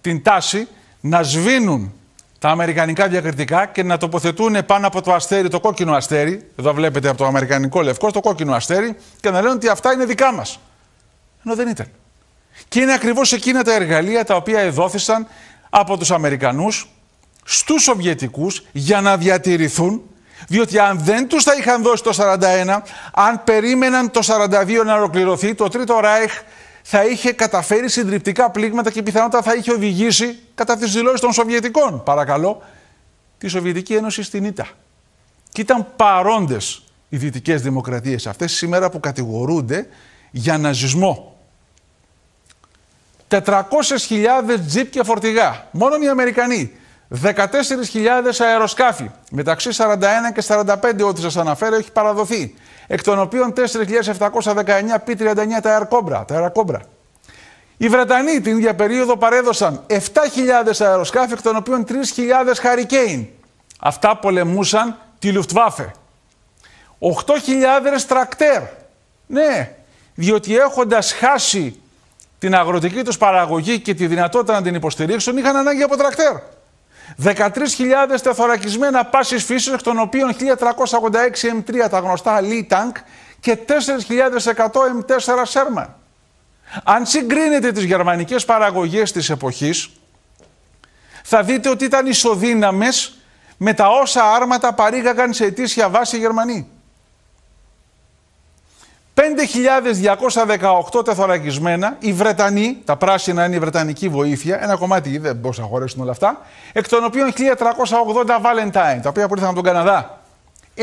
την τάση να σβήνουν τα αμερικανικά διακριτικά και να τοποθετούν πάνω από το αστέρι, το κόκκινο αστέρι. Εδώ βλέπετε από το αμερικανικό λευκό, το κόκκινο αστέρι και να λένε ότι αυτά είναι δικά μας. Ενώ δεν ήταν. Και είναι ακριβώς εκείνα τα εργαλεία τα οποία εδόθησαν από τους Αμερικανούς στους Σοβιετικούς για να διατηρηθούν. Διότι αν δεν τους τα είχαν δώσει το 41, αν περίμεναν το 42 να ολοκληρωθεί, το Τρίτο Ράιχ θα είχε καταφέρει συντριπτικά πλήγματα και πιθανότατα θα είχε οδηγήσει κατά τις δηλώσεις των Σοβιετικών, παρακαλώ, τη Σοβιετική Ένωση στην ΙΤΑ. Και ήταν παρόντες οι δυτικές δημοκρατίες αυτές σήμερα που κατηγορούνται για ναζισμό. 400.000 τζιπ και φορτηγά, μόνο οι Αμερικανοί. 14.000 αεροσκάφη, μεταξύ 41 και 45 ό,τι σας αναφέρω έχει παραδοθεί εκ των οποίων 4.719 P39 τα Τα Οι Βρετανοί την ίδια περίοδο παρέδωσαν 7.000 αεροσκάφη, εκ των οποίων 3.000 Χαρικέιν. Αυτά πολεμούσαν τη Λουφτβάφε. 8.000 τρακτέρ. Ναι, διότι έχοντας χάσει την αγροτική τους παραγωγή και τη δυνατότητα να την υποστηρίξουν, είχαν ανάγκη από τρακτέρ. 13.000 τεθωρακισμένα πάσης φύση, εκ των οποίων 1.386 M3 τα γνωστά Lee Tank και 4.100 M4 Sherman. Αν συγκρίνετε τις γερμανικές παραγωγές της εποχής, θα δείτε ότι ήταν ισοδύναμες με τα όσα άρματα παρήγαγαν σε αιτήσια βάση οι Γερμανοί. 5.218 τεθωρακισμένα, οι Βρετανοί, τα πράσινα είναι η βρετανική βοήθεια, ένα κομμάτι δεν μπορούσαν να χωρέσουν όλα αυτά, εκ των οποίων 1.380 Valentine, τα οποία προήλθαν από τον Καναδά. 1,5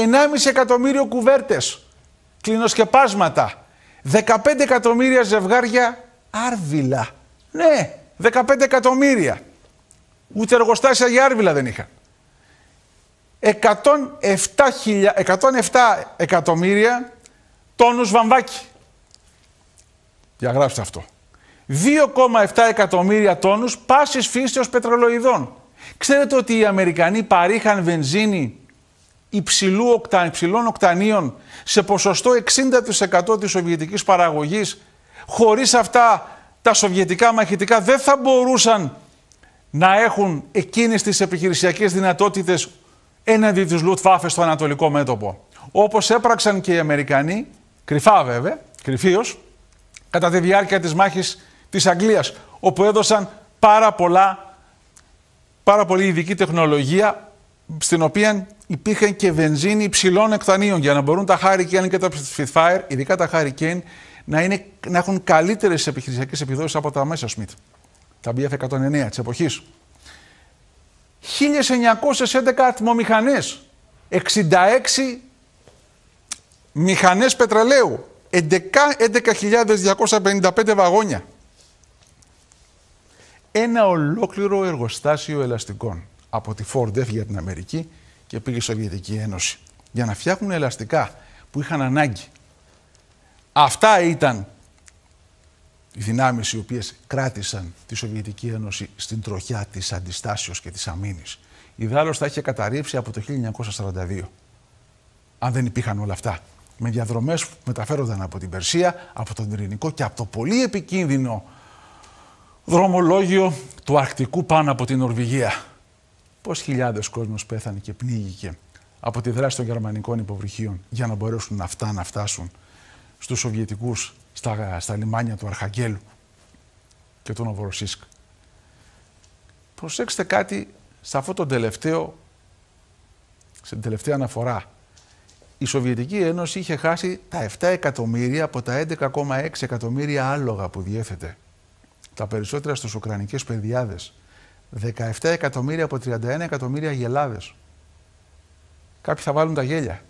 εκατομμύριο κουβέρτες, κλινοσκεπάσματα, 15 εκατομμύρια ζευγάρια άρβιλα. Ναι, 15 εκατομμύρια. Ούτε εργοστάσια για άρβιλα δεν είχαν. 107, 107 τόνους βαμβάκι. Διαγράψτε αυτό. 2,7 εκατομμύρια τόνους πάσης φύσεως πετρελοειδών. Ξέρετε ότι οι Αμερικανοί παρήχαν βενζίνη υψηλού οκτα... υψηλών οκτανίων σε ποσοστό 60% της σοβιετικής παραγωγής. Χωρίς αυτά τα σοβιετικά μαχητικά δεν θα μπορούσαν να έχουν εκείνες τις επιχειρησιακές δυνατότητες έναντι της Λουτφάφες στο ανατολικό μέτωπο. Όπως έπραξαν και οι Αμερικανοί Κρυφά βέβαια, κρυφίως, κατά τη διάρκεια της μάχης της Αγγλίας, όπου έδωσαν πάρα, πολλά, πάρα πολύ ειδική τεχνολογία, στην οποία υπήρχε και βενζίνη υψηλών εκτανίων, για να μπορούν τα Hurricane και τα Spitfire, ειδικά τα Hurricane, να, είναι, να έχουν καλύτερες επιχειρησιακές επιδόσεις από τα μέσα Smith, τα BF-109 της εποχής. 1911 ατμομηχανές, 66 μηχανές πετρελαίου, 11.255 βαγόνια. Ένα ολόκληρο εργοστάσιο ελαστικών από τη Ford έφυγε την Αμερική και πήγε η Σοβιετική Ένωση για να φτιάχνουν ελαστικά που είχαν ανάγκη. Αυτά ήταν οι δυνάμεις οι οποίες κράτησαν τη Σοβιετική Ένωση στην τροχιά της αντιστάσεως και της αμήνης. Η Δάλος θα είχε καταρρύψει από το 1942, αν δεν υπήρχαν όλα αυτά με διαδρομές που μεταφέρονταν από την Περσία, από τον Ειρηνικό και από το πολύ επικίνδυνο δρομολόγιο του Αρκτικού πάνω από την Νορβηγία. Πώς χιλιάδες κόσμος πέθανε και πνίγηκε από τη δράση των γερμανικών υποβρυχίων για να μπορέσουν αυτά να φτάσουν στους Σοβιετικούς στα, στα λιμάνια του Αρχαγγέλου και του Νοβοροσίσκ. Προσέξτε κάτι σε αυτό το τελευταίο, στην τελευταία αναφορά η Σοβιετική Ένωση είχε χάσει τα 7 εκατομμύρια από τα 11,6 εκατομμύρια άλογα που διέθετε. Τα περισσότερα στους Ουκρανικές παιδιάδες. 17 εκατομμύρια από 31 εκατομμύρια γελάδες. Κάποιοι θα βάλουν τα γέλια.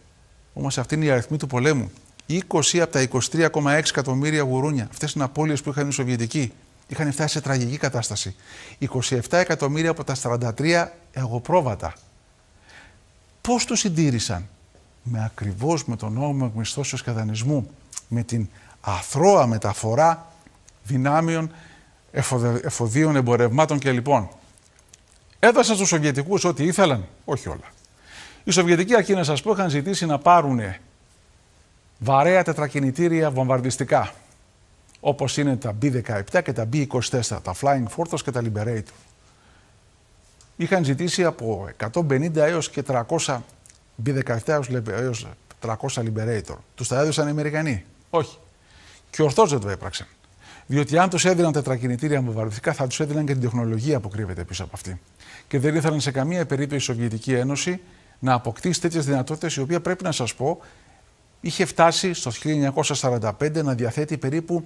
Όμως αυτή είναι η αριθμή του πολέμου. 20 από τα 23,6 εκατομμύρια γουρούνια. Αυτές είναι απώλειες που είχαν οι Σοβιετικοί. Είχαν φτάσει σε τραγική κατάσταση. 27 εκατομμύρια από τα 43 εγωπρόβατα. Πώς τους συντήρησαν με ακριβώς με τον νόμο και δανεισμού. με την αθρώα μεταφορά δυνάμειων εφοδίων, εμπορευμάτων και λοιπόν. Έδωσαν στους Σοβιετικούς ό,τι ήθελαν, όχι όλα. Οι Σοβιετικοί αρχή να σας πω είχαν ζητήσει να πάρουν βαρέα τετρακινητήρια βομβαρδιστικά, όπως είναι τα B-17 και τα B-24, τα Flying Fortress και τα Liberator. Είχαν ζητήσει από 150 έως και 300 B17 έως 300 Liberator. Τους τα έδωσαν οι Αμερικανοί. Όχι. Και ορθώ δεν το έπραξαν. Διότι αν τους έδιναν τετρακινητήρια βομβαρδιστικά, θα τους έδιναν και την τεχνολογία που κρύβεται πίσω από αυτή. Και δεν ήθελαν σε καμία περίπτωση η Σοβιετική Ένωση να αποκτήσει τέτοιες δυνατότητες, η οποία πρέπει να σας πω είχε φτάσει στο 1945 να διαθέτει περίπου,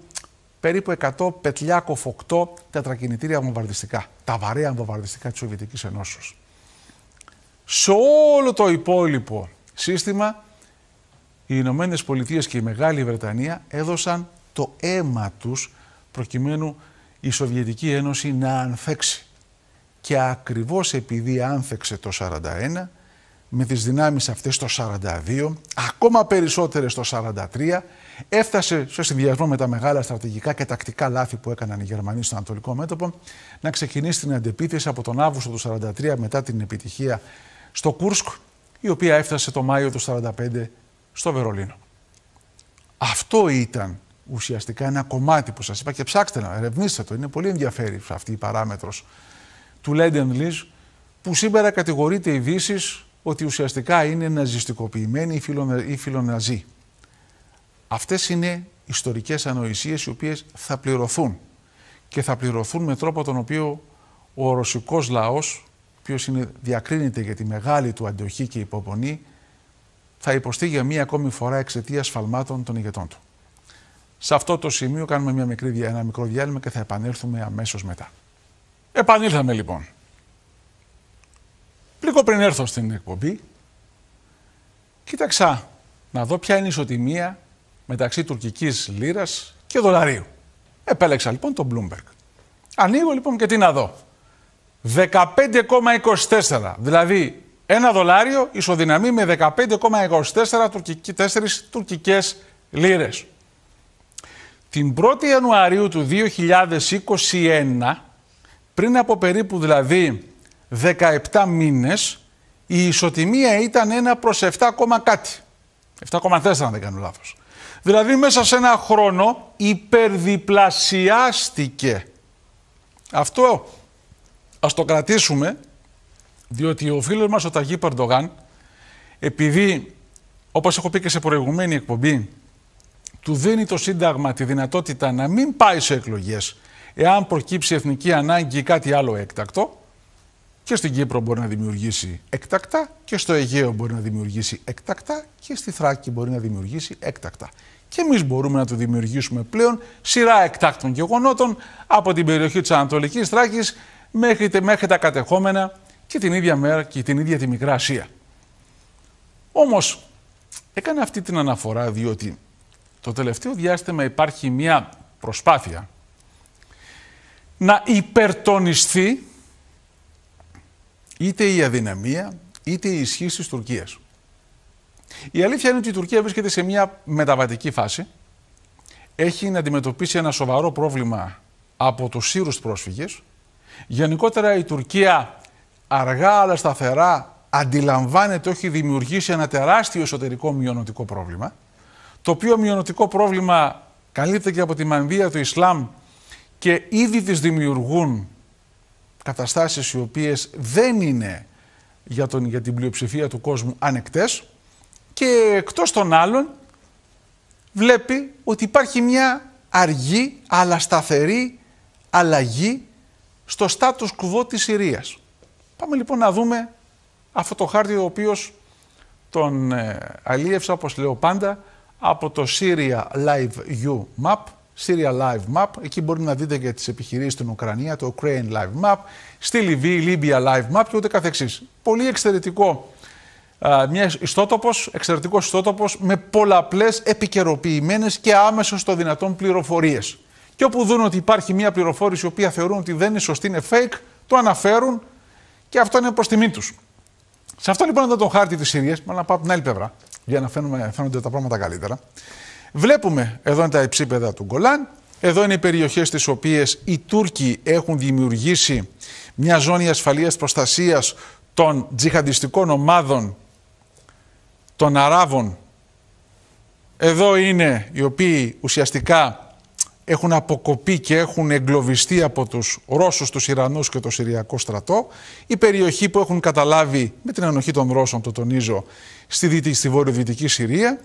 περίπου 100 πετλιάκοφ 8 τετρακινητήρια βομβαρδιστικά. Τα βαρέα βομβαρδιστικά της Σοβιετικής Ενώση σε όλο το υπόλοιπο σύστημα οι Ηνωμένες Πολιτείες και η Μεγάλη Βρετανία έδωσαν το αίμα τους προκειμένου η Σοβιετική Ένωση να ανθέξει. Και ακριβώς επειδή άνθεξε το 41, με τις δυνάμεις αυτές το 42, ακόμα περισσότερες το 43, έφτασε σε συνδυασμό με τα μεγάλα στρατηγικά και τακτικά λάθη που έκαναν οι Γερμανοί στον Ανατολικό μέτωπο, να ξεκινήσει την αντεπίθεση από τον Αύγουστο του 43 μετά την επιτυχία στο Κούρσκ, η οποία έφτασε το Μάιο του 1945 στο Βερολίνο. Αυτό ήταν ουσιαστικά ένα κομμάτι που σας είπα και ψάξτε να ερευνήσετε το, είναι πολύ ενδιαφέρει αυτή η παράμετρος του Λέντεν Λίζ, που σήμερα κατηγορείται η Δύση ότι ουσιαστικά είναι ναζιστικοποιημένη ή φιλοναζί. Αυτές είναι ιστορικές ανοησίες οι οποίες θα πληρωθούν και θα πληρωθούν με τρόπο τον οποίο ο ρωσικός λαός οποίος διακρίνεται για τη μεγάλη του αντοχή και υπομονή, θα υποστεί για μία ακόμη φορά εξαιτίας σφαλμάτων των ηγετών του. Σε αυτό το σημείο κάνουμε μια μικρή, ένα μικρό διάλειμμα και θα επανέλθουμε αμέσως μετά. Επανήλθαμε λοιπόν. Λίγο πριν έρθω στην εκπομπή, κοίταξα να δω ποια είναι η ισοτιμία μεταξύ τουρκικής λίρας και δολαρίου. Επέλεξα λοιπόν τον Bloomberg. Ανοίγω λοιπόν και τι να δω. 15,24. Δηλαδή, ένα δολάριο ισοδυναμεί με 15,24 τουρκική, 4 τουρκικές λίρες. Την 1η Ιανουαρίου του 2021, πριν από περίπου δηλαδή 17 μήνες, η ισοτιμία ήταν 1 προς 7, κάτι. 7,4 αν δεν κάνω λάθος. Δηλαδή μέσα σε ένα χρόνο υπερδιπλασιάστηκε. Αυτό Ας το κρατήσουμε, διότι ο φίλος μας ο Ταγί Παρντογάν, επειδή, όπως έχω πει και σε προηγουμένη εκπομπή, του δίνει το Σύνταγμα τη δυνατότητα να μην πάει σε εκλογές εάν προκύψει εθνική ανάγκη ή κάτι άλλο έκτακτο, και στην Κύπρο μπορεί να δημιουργήσει έκτακτα και στο Αιγαίο μπορεί να δημιουργήσει έκτακτα και στη Θράκη μπορεί να δημιουργήσει έκτακτα. Και εμείς μπορούμε να το δημιουργήσουμε πλέον σειρά εκτάκτων γεγονότων από την περιοχή της Ανατολικής Θράκης μέχρι, τα κατεχόμενα και την ίδια μέρα και την ίδια τη Μικρά Ασία. Όμως, έκανα αυτή την αναφορά διότι το τελευταίο διάστημα υπάρχει μια προσπάθεια να υπερτονιστεί είτε η αδυναμία είτε η ισχύ της Τουρκίας. Η αλήθεια είναι ότι η Τουρκία βρίσκεται σε μια μεταβατική φάση. Έχει να αντιμετωπίσει ένα σοβαρό πρόβλημα από τους Σύρους πρόσφυγες, Γενικότερα η Τουρκία αργά αλλά σταθερά αντιλαμβάνεται ότι έχει δημιουργήσει ένα τεράστιο εσωτερικό μειονοτικό πρόβλημα, το οποίο μειονοτικό πρόβλημα καλύπτεται και από τη μανδύα του Ισλάμ και ήδη τις δημιουργούν καταστάσεις οι οποίες δεν είναι για, τον, για την πλειοψηφία του κόσμου ανεκτές και εκτός των άλλων βλέπει ότι υπάρχει μια αργή αλλά σταθερή αλλαγή στο στάτους κουβό της Συρίας. Πάμε λοιπόν να δούμε αυτό το χάρτη ο οποίος τον ε, αλίευσα, όπως λέω πάντα, από το Syria Live U Map, Syria Live Map, εκεί μπορείτε να δείτε και τις επιχειρήσεις στην Ουκρανία, το Ukraine Live Map, στη Λιβύη, Λίμπια Live Map και ούτε καθεξής. Πολύ εξαιρετικό α, μιας ιστότοπος, εξαιρετικός ιστότοπος με πολλαπλές επικαιροποιημένες και άμεσο το δυνατόν πληροφορίες. Και όπου δουν ότι υπάρχει μια πληροφόρηση η οποία θεωρούν ότι δεν είναι σωστή, είναι fake, το αναφέρουν και αυτό είναι προς τιμή τους. Σε αυτό λοιπόν εδώ το χάρτη της Συρία, να πάω από την άλλη πλευρά, για να φαίνονται τα πράγματα καλύτερα. Βλέπουμε εδώ είναι τα υψίπεδα του Γκολάν, εδώ είναι οι περιοχές στι οποίες οι Τούρκοι έχουν δημιουργήσει μια ζώνη ασφαλείας προστασίας των τζιχαντιστικών ομάδων των Αράβων. Εδώ είναι οι οποίοι ουσιαστικά έχουν αποκοπεί και έχουν εγκλωβιστεί από τους Ρώσους, τους Ιρανούς και το Συριακό στρατό. Η περιοχή που έχουν καταλάβει με την ανοχή των Ρώσων, το τονίζω, στη, δυτική, στη Συρία.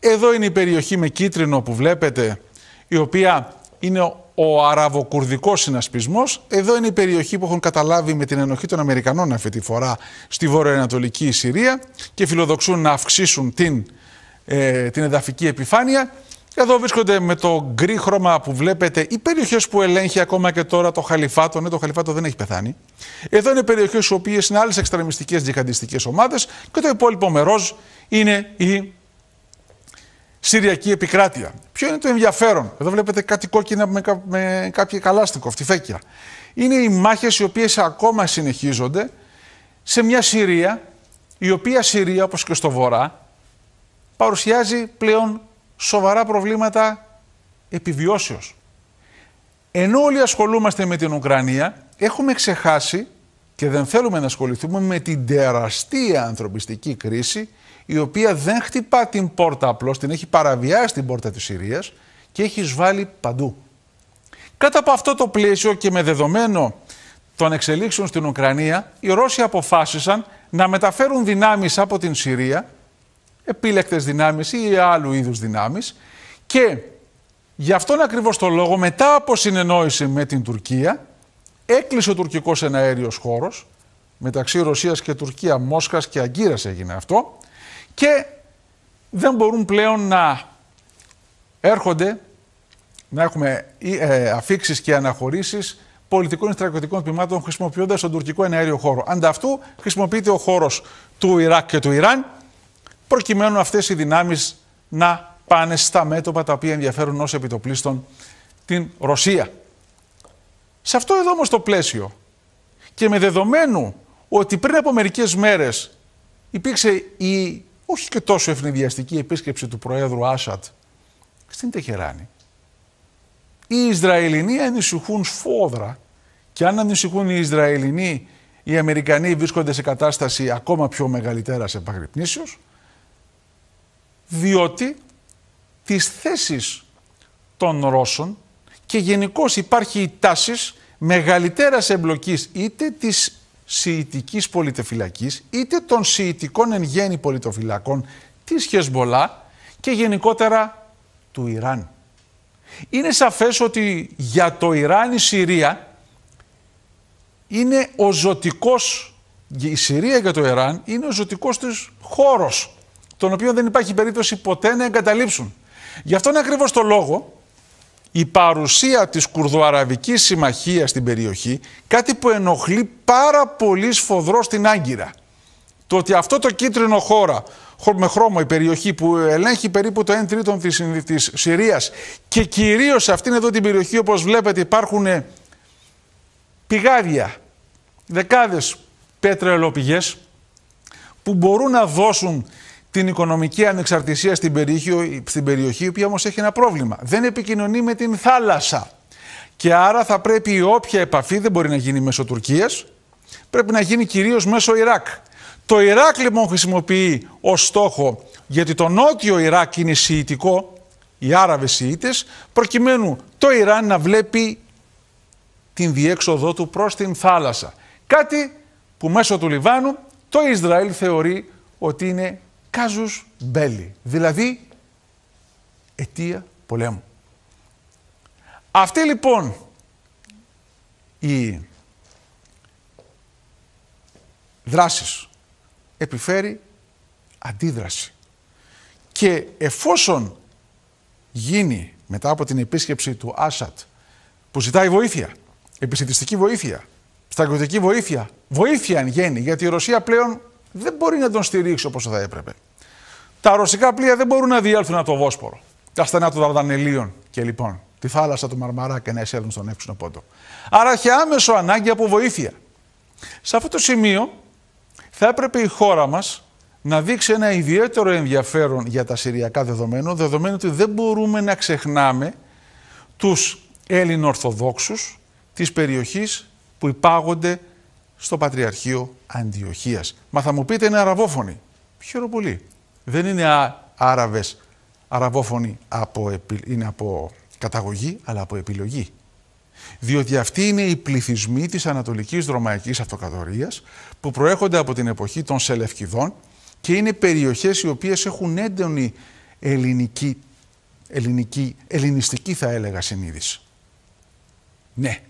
Εδώ είναι η περιοχή με κίτρινο που βλέπετε, η οποία είναι ο αραβοκουρδικός συνασπισμός. Εδώ είναι η περιοχή που έχουν καταλάβει με την ενοχή των Αμερικανών αυτή τη φορά στη βορειοανατολική Συρία και φιλοδοξούν να αυξήσουν την, ε, την εδαφική επιφάνεια. Εδώ βρίσκονται με το γκρι χρώμα που βλέπετε οι περιοχές που ελέγχει ακόμα και τώρα το Χαλιφάτο. Ναι, το Χαλιφάτο δεν έχει πεθάνει. Εδώ είναι περιοχές οι οποίες είναι άλλες εξτρεμιστικές τζιχαντιστικές ομάδες και το υπόλοιπο μερός είναι η Συριακή επικράτεια. Ποιο είναι το ενδιαφέρον. Εδώ βλέπετε κάτι κόκκινα με, κά... με κάποιο καλάστικο, φτιφέκια. Είναι οι μάχες οι οποίες ακόμα συνεχίζονται σε μια Συρία η οποία Συρία, όπως και στο Βορρά, παρουσιάζει πλέον σοβαρά προβλήματα επιβιώσεως. Ενώ όλοι ασχολούμαστε με την Ουκρανία, έχουμε ξεχάσει και δεν θέλουμε να ασχοληθούμε με την τεραστή ανθρωπιστική κρίση η οποία δεν χτυπά την πόρτα απλώς, την έχει παραβιάσει την πόρτα της Συρίας και έχει σβάλει παντού. Κάτω από αυτό το πλαίσιο και με δεδομένο των εξελίξεων στην Ουκρανία, οι Ρώσοι αποφάσισαν να μεταφέρουν δυνάμεις από την Συρία επίλεκτες δυνάμεις ή άλλου είδους δυνάμεις και γι' αυτόν ακριβώς το λόγο μετά από συνεννόηση με την Τουρκία έκλεισε ο τουρκικός εναέριος χώρος μεταξύ Ρωσίας και Τουρκία, Μόσχας και Αγκύρας έγινε αυτό και δεν μπορούν πλέον να έρχονται να έχουμε ε, αφήξεις και αναχωρήσεις πολιτικών ή στρατιωτικών τμήματων χρησιμοποιώντας τον τουρκικό εναέριο χώρο. Ανταυτού χρησιμοποιείται ο χώρος του Ιράκ και του Ιράν προκειμένου αυτές οι δυνάμεις να πάνε στα μέτωπα τα οποία ενδιαφέρουν ως επιτοπλίστων την Ρωσία. Σε αυτό εδώ όμως το πλαίσιο και με δεδομένου ότι πριν από μερικές μέρες υπήρξε η όχι και τόσο ευνηδιαστική επίσκεψη του Προέδρου Άσαντ στην Τεχεράνη. Οι Ισραηλινοί ανησυχούν σφόδρα και αν ανησυχούν οι Ισραηλινοί, οι Αμερικανοί βρίσκονται σε κατάσταση ακόμα πιο μεγαλύτερας σε επαγρυπνήσεως διότι τις θέσεις των Ρώσων και γενικώ υπάρχει η τάσης μεγαλύτερας εμπλοκής είτε της σιητικής πολιτεφυλακής είτε των σιητικών εν γέννη πολιτοφυλακών της Χεσμολά και γενικότερα του Ιράν. Είναι σαφές ότι για το Ιράν η Συρία είναι ο ζωτικός, η Συρία για το Ιράν είναι ο ζωτικός της χώρος τον οποίο δεν υπάρχει περίπτωση ποτέ να εγκαταλείψουν. Γι' αυτόν ακριβώς το λόγο, η παρουσία της Κουρδοαραβικής Συμμαχίας στην περιοχή, κάτι που ενοχλεί πάρα πολύ σφοδρό στην Άγκυρα. Το ότι αυτό το κίτρινο χώρα, με χρώμα η περιοχή που ελέγχει περίπου το 1 τρίτο της, Συρίας και κυρίως σε αυτήν εδώ την περιοχή όπως βλέπετε υπάρχουν ε, πηγάδια, δεκάδες πέτρελοπηγές που μπορούν να δώσουν την οικονομική ανεξαρτησία στην περιοχή, στην περιοχή, η οποία όμως έχει ένα πρόβλημα. Δεν επικοινωνεί με την θάλασσα. Και άρα θα πρέπει όποια επαφή δεν μπορεί να γίνει μέσω Τουρκίας, πρέπει να γίνει κυρίως μέσω Ιράκ. Το Ιράκ λοιπόν χρησιμοποιεί ως στόχο, γιατί το νότιο Ιράκ είναι σιητικό, οι Άραβες Σιήτες, προκειμένου το Ιράν να βλέπει την διέξοδό του προς την θάλασσα. Κάτι που μέσω του Λιβάνου το Ισραήλ θεωρεί ότι είναι κάζους μπέλι, δηλαδή αιτία πολέμου. Αυτή λοιπόν η δράσης επιφέρει αντίδραση. Και εφόσον γίνει μετά από την επίσκεψη του Άσατ που ζητάει βοήθεια, επιστημιστική βοήθεια, στρατιωτική βοήθεια, βοήθεια εν γέννη, γιατί η Ρωσία πλέον δεν μπορεί να τον στηρίξει όπως θα έπρεπε. Τα ρωσικά πλοία δεν μπορούν να διέλθουν από το Βόσπορο, τα στενά του Δαρδανελίων και λοιπόν τη θάλασσα του Μαρμαρά και να εισέλθουν στον έξω πόντο. Άρα έχει άμεσο ανάγκη από βοήθεια. Σε αυτό το σημείο θα έπρεπε η χώρα μας να δείξει ένα ιδιαίτερο ενδιαφέρον για τα συριακά δεδομένα, δεδομένου ότι δεν μπορούμε να ξεχνάμε τους Έλληνο Ορθοδόξους της περιοχής που υπάγονται στο Πατριαρχείο Αντιοχίας. Μα θα μου πείτε είναι αραβόφωνοι. Χαίρομαι πολύ. Δεν είναι α, Άραβες αραβόφωνοι, από, είναι από καταγωγή αλλά από επιλογή. Διότι αυτοί είναι οι πληθυσμοί της Ανατολικής Ρωμαϊκής Αυτοκρατορίας που προέρχονται από την εποχή των Σελευκηδών και είναι περιοχές οι οποίες έχουν έντονη ελληνική, ελληνική ελληνιστική θα έλεγα συνείδηση. Ναι,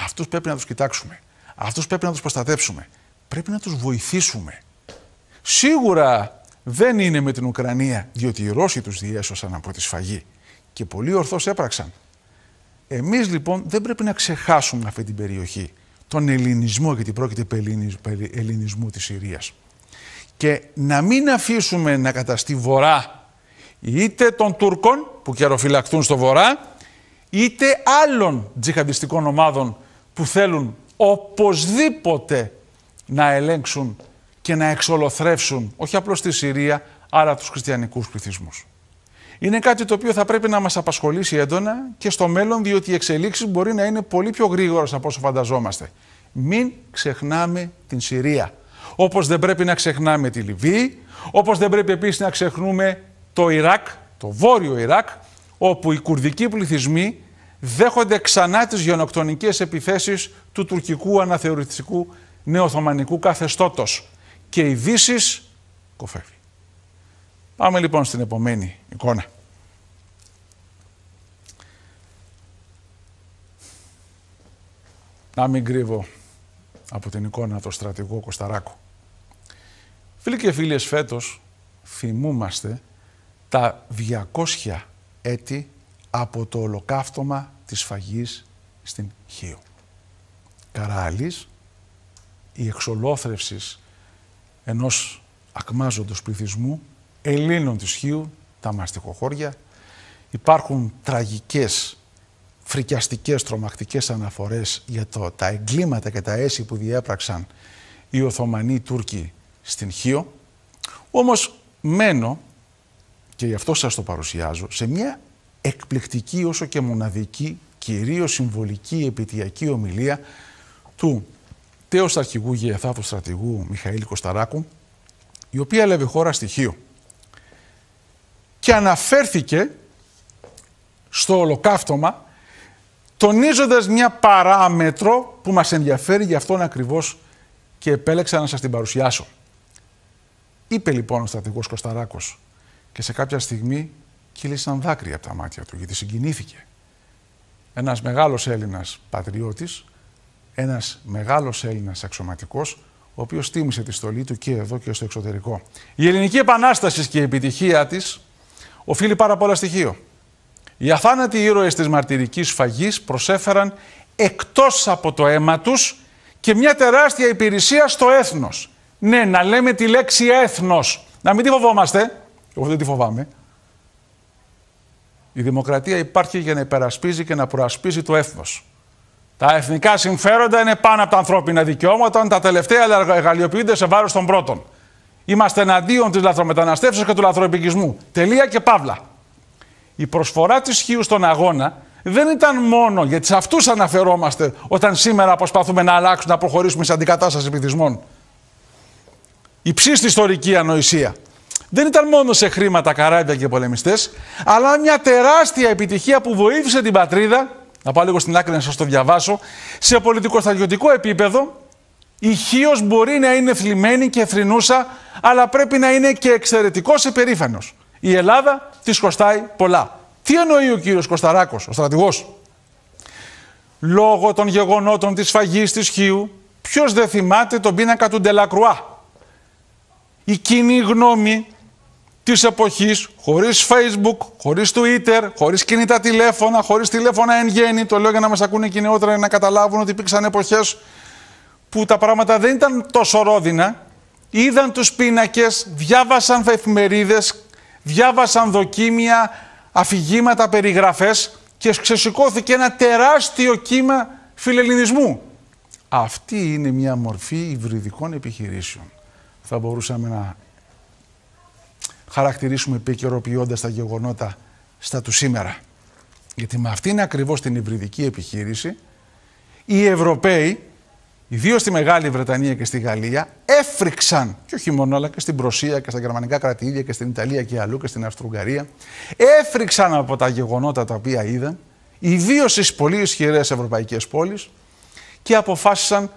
αυτούς πρέπει να τους κοιτάξουμε. Αυτούς πρέπει να τους προστατεύσουμε. Πρέπει να τους βοηθήσουμε. Σίγουρα δεν είναι με την Ουκρανία, διότι οι Ρώσοι τους διέσωσαν από τη σφαγή. Και πολύ ορθώς έπραξαν. Εμείς λοιπόν δεν πρέπει να ξεχάσουμε αυτή την περιοχή, τον ελληνισμό, γιατί πρόκειται περί ελληνισμού της Συρίας. Και να μην αφήσουμε να καταστεί βορρά είτε των Τούρκων που καιροφυλακτούν στο βορρά, είτε άλλων τζιχαντιστικών ομάδων που θέλουν οπωσδήποτε να ελέγξουν και να εξολοθρεύσουν όχι απλώς τη Συρία, αλλά τους χριστιανικούς πληθυσμούς. Είναι κάτι το οποίο θα πρέπει να μας απασχολήσει έντονα και στο μέλλον, διότι οι εξελίξεις μπορεί να είναι πολύ πιο γρήγορες από όσο φανταζόμαστε. Μην ξεχνάμε την Συρία. Όπως δεν πρέπει να ξεχνάμε τη Λιβύη, όπως δεν πρέπει επίσης να ξεχνούμε το Ιράκ, το βόρειο Ιράκ, όπου οι κουρδικοί πληθυσμοί δέχονται ξανά τις γενοκτονικές επιθέσεις του τουρκικού αναθεωρητικού νεοθωμανικού καθεστώτος. Και οι δύσης κοφεύει. Πάμε λοιπόν στην επομένη εικόνα. Να μην κρύβω από την εικόνα το στρατηγό Κωνσταράκο. Φίλοι και φίλες, φέτος θυμούμαστε τα 200 έτη από το ολοκαύτωμα της φαγής στην Χίο. Καράλης, η εξολόθρευσης ενός ακμάζοντος πληθυσμού, Ελλήνων της Χίου, τα μαστικοχώρια, υπάρχουν τραγικές, φρικιαστικές, τρομακτικές αναφορές για το, τα εγκλήματα και τα αίσθη που διέπραξαν οι Οθωμανοί Τούρκοι στην Χίο. Όμως μένω, και γι' αυτό σας το παρουσιάζω, σε μια εκπληκτική όσο και μοναδική, κυρίως συμβολική επιτυακή ομιλία του τέος αρχηγού γεεθάτου στρατηγού Μιχαήλ Κωνσταράκου, η οποία έλαβε χώρα στοιχείο. Και αναφέρθηκε στο ολοκαύτωμα, τονίζοντας μια παράμετρο που μας ενδιαφέρει γι' αυτόν ακριβώς και επέλεξα να σας την παρουσιάσω. Είπε λοιπόν ο στρατηγός Κωνσταράκος και σε κάποια στιγμή κύλησαν δάκρυα από τα μάτια του, γιατί συγκινήθηκε. Ένας μεγάλος Έλληνας πατριώτης, ένας μεγάλος Έλληνας αξιωματικός, ο οποίος τίμησε τη στολή του και εδώ και στο εξωτερικό. Η Ελληνική Επανάσταση και η επιτυχία της οφείλει πάρα πολλά στοιχείο. Οι αθάνατοι ήρωες της μαρτυρικής φαγής προσέφεραν εκτός από το αίμα τους και μια τεράστια υπηρεσία στο έθνος. Ναι, να λέμε τη λέξη έθνος. Να μην τη φοβόμαστε, εγώ δεν τη φοβάμαι, η δημοκρατία υπάρχει για να υπερασπίζει και να προασπίζει το έθνος. Τα εθνικά συμφέροντα είναι πάνω από τα ανθρώπινα δικαιώματα, τα τελευταία εργαλειοποιούνται σε βάρος των πρώτων. Είμαστε εναντίον της λαθρομεταναστεύσεως και του λαθροεπικισμού. Τελεία και παύλα. Η προσφορά της Χίου στον αγώνα δεν ήταν μόνο γιατί σε αυτούς αναφερόμαστε όταν σήμερα προσπαθούμε να αλλάξουμε, να προχωρήσουμε σε αντικατάσταση πληθυσμών. Υψίστη ιστορική ανοησία δεν ήταν μόνο σε χρήματα, καράβια και πολεμιστές, αλλά μια τεράστια επιτυχία που βοήθησε την πατρίδα. Να πάω λίγο στην άκρη να σας το διαβάσω. Σε πολιτικο επίπεδο, η Χίο μπορεί να είναι θλιμμένη και θρυνούσα αλλά πρέπει να είναι και εξαιρετικός υπερήφανο. Η Ελλάδα της κοστάει πολλά. Τι εννοεί ο κύριος Κωνσταράκο, ο στρατηγός. Λόγω των γεγονότων της σφαγή της Χίου, ποιος δεν θυμάται τον πίνακα του Ντελακρουά. Η κοινή γνώμη Της εποχής, χωρίς Facebook, χωρίς Twitter, χωρίς κινητά τηλέφωνα, χωρίς τηλέφωνα εν γέννη, το λέω για να μας ακούνε και νεότερα να καταλάβουν ότι υπήρξαν εποχές. που τα πράγματα δεν ήταν τόσο ρόδινα, είδαν τους πίνακες, διάβασαν εφημερίδες, διάβασαν δοκίμια, αφηγήματα, περιγραφές και ξεσηκώθηκε ένα τεράστιο κύμα φιλελληνισμού. Αυτή είναι μια μορφή υβριδικών επιχειρήσεων. Θα μπορούσαμε να χαρακτηρίσουμε επικαιροποιώντας τα γεγονότα στα του σήμερα. Γιατί με αυτήν ακριβώς την υβριδική επιχείρηση, οι Ευρωπαίοι, ιδίως στη Μεγάλη Βρετανία και στη Γαλλία, έφρυξαν, και όχι μόνο, αλλά και στην Προσία και στα γερμανικά κρατήδια και στην Ιταλία και αλλού και στην Αυστρουγγαρία, έφρυξαν από τα γεγονότα τα οποία είδαν, ιδίως στις πολύ ισχυρές ευρωπαϊκές πόλεις, και αποφάσισαν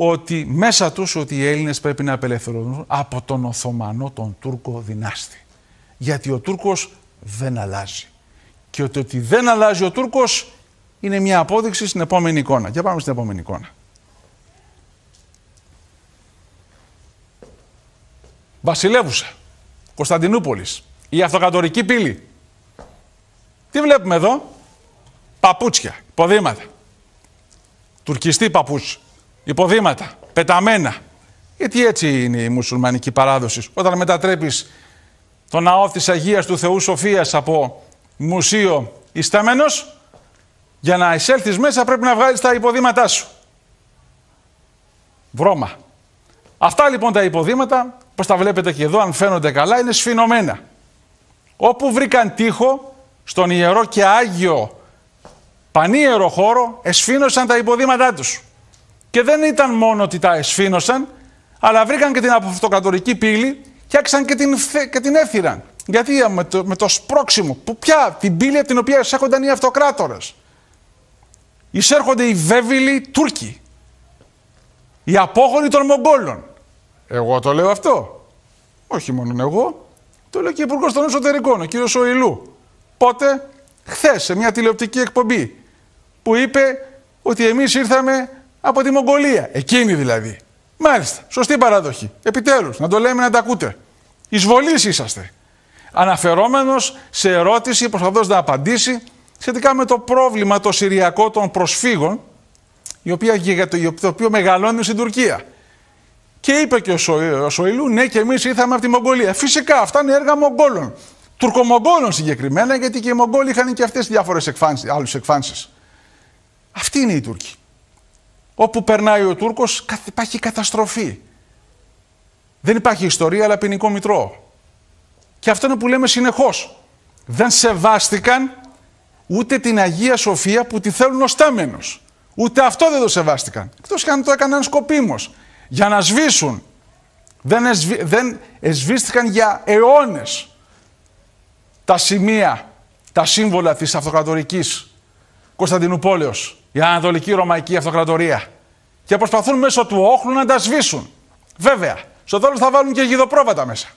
ότι μέσα τους ότι οι Έλληνες πρέπει να απελευθερωθούν από τον Οθωμανό, τον Τούρκο δυνάστη. Γιατί ο Τούρκος δεν αλλάζει. Και ότι, ότι δεν αλλάζει ο Τούρκος είναι μια απόδειξη στην επόμενη εικόνα. Για πάμε στην επόμενη εικόνα. Βασιλεύουσα, Κωνσταντινούπολης, η αυτοκατορική πύλη. Τι βλέπουμε εδώ, παπούτσια, ποδήματα. Τουρκιστή παπούτσια υποδήματα, πεταμένα. Γιατί έτσι είναι η μουσουλμανική παράδοση. Όταν μετατρέπεις τον ναό της αγίας του Θεού Σοφίας από μουσείο ισταμένος, για να εισέλθεις μέσα πρέπει να βγάλεις τα υποδήματά σου. Βρώμα. Αυτά λοιπόν τα υποδήματα, που τα βλέπετε και εδώ, αν φαίνονται καλά, είναι σφινωμένα. Όπου βρήκαν τείχο, στον ιερό και άγιο πανίερο χώρο, εσφήνωσαν τα υποδήματά τους. Και δεν ήταν μόνο ότι τα εσφήνωσαν, αλλά βρήκαν και την αυτοκρατορική πύλη και άρχισαν και την, και την έφυραν. Γιατί ε, με το, με το σπρόξιμο, που πια την πύλη από την οποία εισέρχονταν οι αυτοκράτορες. Εισέρχονται οι βέβηλοι Τούρκοι. Οι απόγονοι των Μογγόλων. Εγώ το λέω αυτό. Όχι μόνο εγώ. Το λέει και ο Υπουργός των Εσωτερικών, ο κ. Σοηλού Πότε, χθες, σε μια τηλεοπτική εκπομπή, που είπε ότι εμείς ήρθαμε από τη Μογγολία. Εκείνη δηλαδή. Μάλιστα. Σωστή παραδοχή. Επιτέλους, να το λέμε να τα ακούτε. Εισβολής είσαστε. Αναφερόμενος σε ερώτηση, προσπαθώντας να απαντήσει σχετικά με το πρόβλημα το συριακό των προσφύγων, η οποία, το οποίο μεγαλώνει στην Τουρκία. Και είπε και ο, Σοηλού, ναι και εμείς ήρθαμε από τη Μογγολία. Φυσικά, αυτά είναι έργα Μογγόλων. Τουρκομογγόλων συγκεκριμένα, γιατί και οι Μογγόλοι είχαν και αυτές τις διάφορες εκφάνσεις. Αυτή είναι η Τουρκία. Όπου περνάει ο Τούρκος υπάρχει καταστροφή. Δεν υπάρχει ιστορία αλλά ποινικό μητρό. Και αυτό είναι που λέμε συνεχώς. Δεν σεβάστηκαν ούτε την Αγία Σοφία που τη θέλουν ως Ούτε αυτό δεν το σεβάστηκαν. Εκτός και αν το έκαναν σκοπίμως. Για να σβήσουν. Δεν, δεν εσβήστηκαν για αιώνες τα σημεία, τα σύμβολα της αυτοκρατορικής Κωνσταντινούπολεως, η Ανατολική Ρωμαϊκή Αυτοκρατορία. Και προσπαθούν μέσω του όχλου να τα σβήσουν. Βέβαια, στο τέλος θα βάλουν και γιδοπρόβατα μέσα.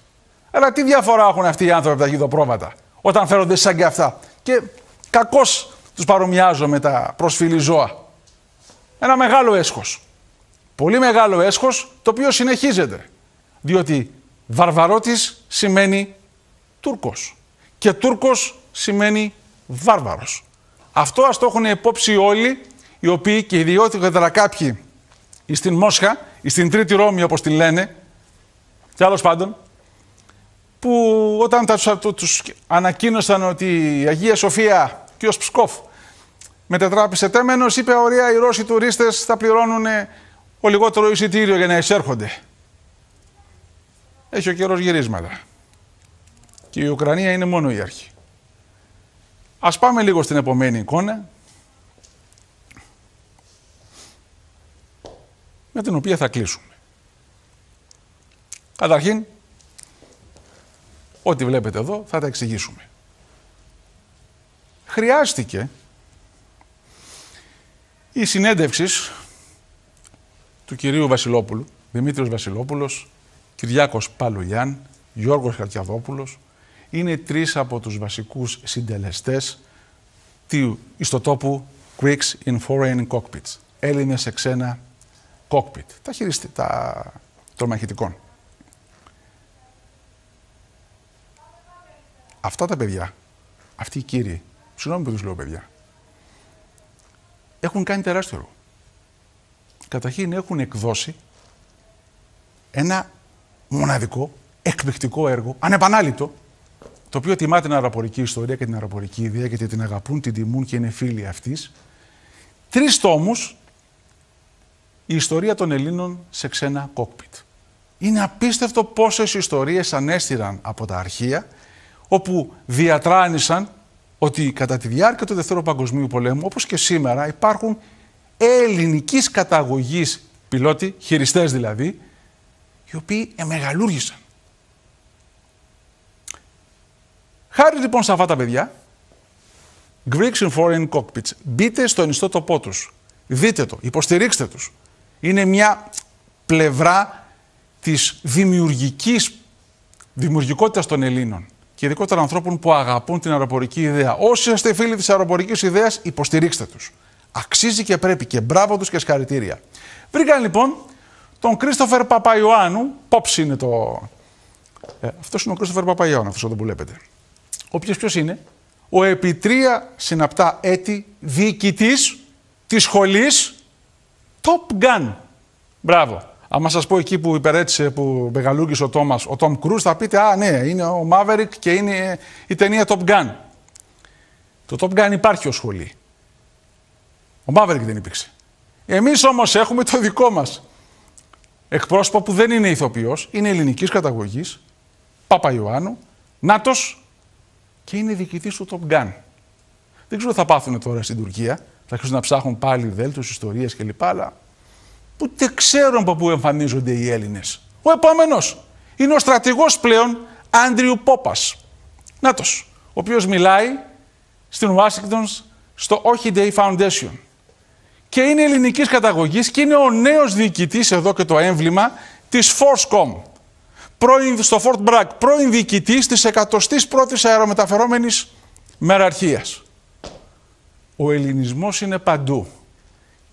Αλλά τι διαφορά έχουν αυτοί οι άνθρωποι από τα γιδοπρόβατα, όταν φέρονται σαν και αυτά. Και κακώς τους παρομοιάζω με τα προσφυλή ζώα. Ένα μεγάλο έσχος. Πολύ μεγάλο έσχος, το οποίο συνεχίζεται. Διότι βαρβαρότης σημαίνει τουρκο. Και τουρκο σημαίνει βάρβαρος. Αυτό ας το έχουν υπόψη όλοι, οι οποίοι και ιδιότητα κάποιοι στην Μόσχα, στην Τρίτη Ρώμη όπως την λένε, και άλλος πάντων, που όταν τα, τους ανακοίνωσαν ότι η Αγία Σοφία και ο Σπσκόφ μετετράπησε τέμενος, είπε ωραία οι Ρώσοι τουρίστες θα πληρώνουν ε, ο λιγότερο εισιτήριο για να εισέρχονται. Έχει ο καιρός γυρίσματα. Και η Ουκρανία είναι μόνο η αρχή. Ας πάμε λίγο στην επομένη εικόνα, με την οποία θα κλείσουμε. Καταρχήν, ό,τι βλέπετε εδώ θα τα εξηγήσουμε. Χρειάστηκε η συνέντευξης του κυρίου Βασιλόπουλου, Δημήτριος Βασιλόπουλος, Κυριάκος Παλουλιάν, Γιώργος Χαρτιαδόπουλος, είναι τρεις από τους βασικούς συντελεστές του ιστοτόπου Greeks in Foreign Cockpits. Έλληνες σε ξένα cockpit, τα, χειριστη, των μαχητικών. Αυτά τα παιδιά, αυτοί οι κύριοι, συγγνώμη που τους λέω παιδιά, έχουν κάνει τεράστιο έργο. Καταρχήν έχουν εκδώσει ένα μοναδικό, εκπληκτικό έργο, ανεπανάληπτο, το οποίο τιμά την αεροπορική ιστορία και την αεροπορική ιδέα γιατί την αγαπούν, την τιμούν και είναι φίλοι αυτής. Τρεις τόμους η ιστορία των Ελλήνων σε ξένα κόκπιτ. Είναι απίστευτο πόσες ιστορίες ανέστηραν από τα αρχεία, όπου διατράνησαν ότι κατά τη διάρκεια του Δευτέρου Παγκοσμίου Πολέμου, όπως και σήμερα, υπάρχουν ελληνικής καταγωγής πιλότοι, χειριστές δηλαδή, οι οποίοι εμεγαλούργησαν. Χάρη λοιπόν σε αυτά τα παιδιά, Greeks in Foreign Cockpits, μπείτε στον ιστό τοπό Δείτε το, υποστηρίξτε τους. Είναι μια πλευρά της δημιουργικής, δημιουργικότητας των Ελλήνων και ειδικότερα ανθρώπων που αγαπούν την αεροπορική ιδέα. Όσοι είστε φίλοι της αεροπορικής ιδέας, υποστηρίξτε τους. Αξίζει και πρέπει και μπράβο τους και συγχαρητήρια. Βρήκαν λοιπόν τον Κρίστοφερ Παπαϊωάννου, πόψη είναι το... Ε, αυτός είναι ο Κρίστοφερ Παπαϊωάννου, αυτός εδώ που βλέπετε όποιος ποιος είναι, ο επί τρία συναπτά έτη διοικητής της σχολής Top Gun. Μπράβο. Άμα σας πω εκεί που υπερέτησε, που μεγαλούργησε ο Τόμας, ο Τόμ Κρούς, θα πείτε Α, ναι, είναι ο Μαύρικ και είναι η ταινία Top Gun. Το Top Gun υπάρχει ως σχολή. Ο Μαύρικ δεν υπήρξε. Εμείς όμως έχουμε το δικό μας. Εκπρόσωπο που δεν είναι ηθοποιός, είναι ελληνικής καταγωγής, Παπα Ιωάννου, Νάτος και είναι διοικητή του Top Gun. Δεν ξέρω τι θα πάθουν τώρα στην Τουρκία. Θα αρχίσουν να ψάχνουν πάλι δέλτους, ιστορίες κλπ. Αλλά ούτε ξέρουν από πού εμφανίζονται οι Έλληνες. Ο επόμενος είναι ο στρατηγός πλέον Άντριου Πόπας. Νάτος, ο οποίος μιλάει στην Ουάσιγκτον στο Όχι Foundation. Και είναι ελληνικής καταγωγής και είναι ο νέος διοικητής εδώ και το έμβλημα, της Forscom, πρώην, στο Fort Bragg, πρώην διοικητής της 101 η αερομεταφερόμενης μεραρχίας. Ο ελληνισμός είναι παντού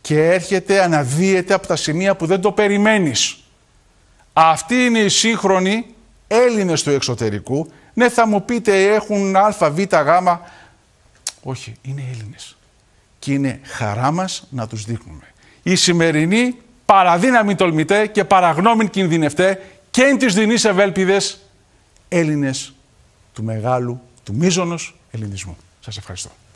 και έρχεται, αναδύεται από τα σημεία που δεν το περιμένεις. Αυτή είναι οι σύγχρονοι Έλληνες του εξωτερικού. Ναι, θα μου πείτε έχουν α, β, γ. Όχι, είναι Έλληνες. Και είναι χαρά μας να τους δείχνουμε. Η σημερινή παραδύναμη τολμητέ και παραγνώμην κινδυνευτέ και εν της δινής ευέλπιδες Έλληνες του μεγάλου, του μείζωνος ελληνισμού. Σας ευχαριστώ.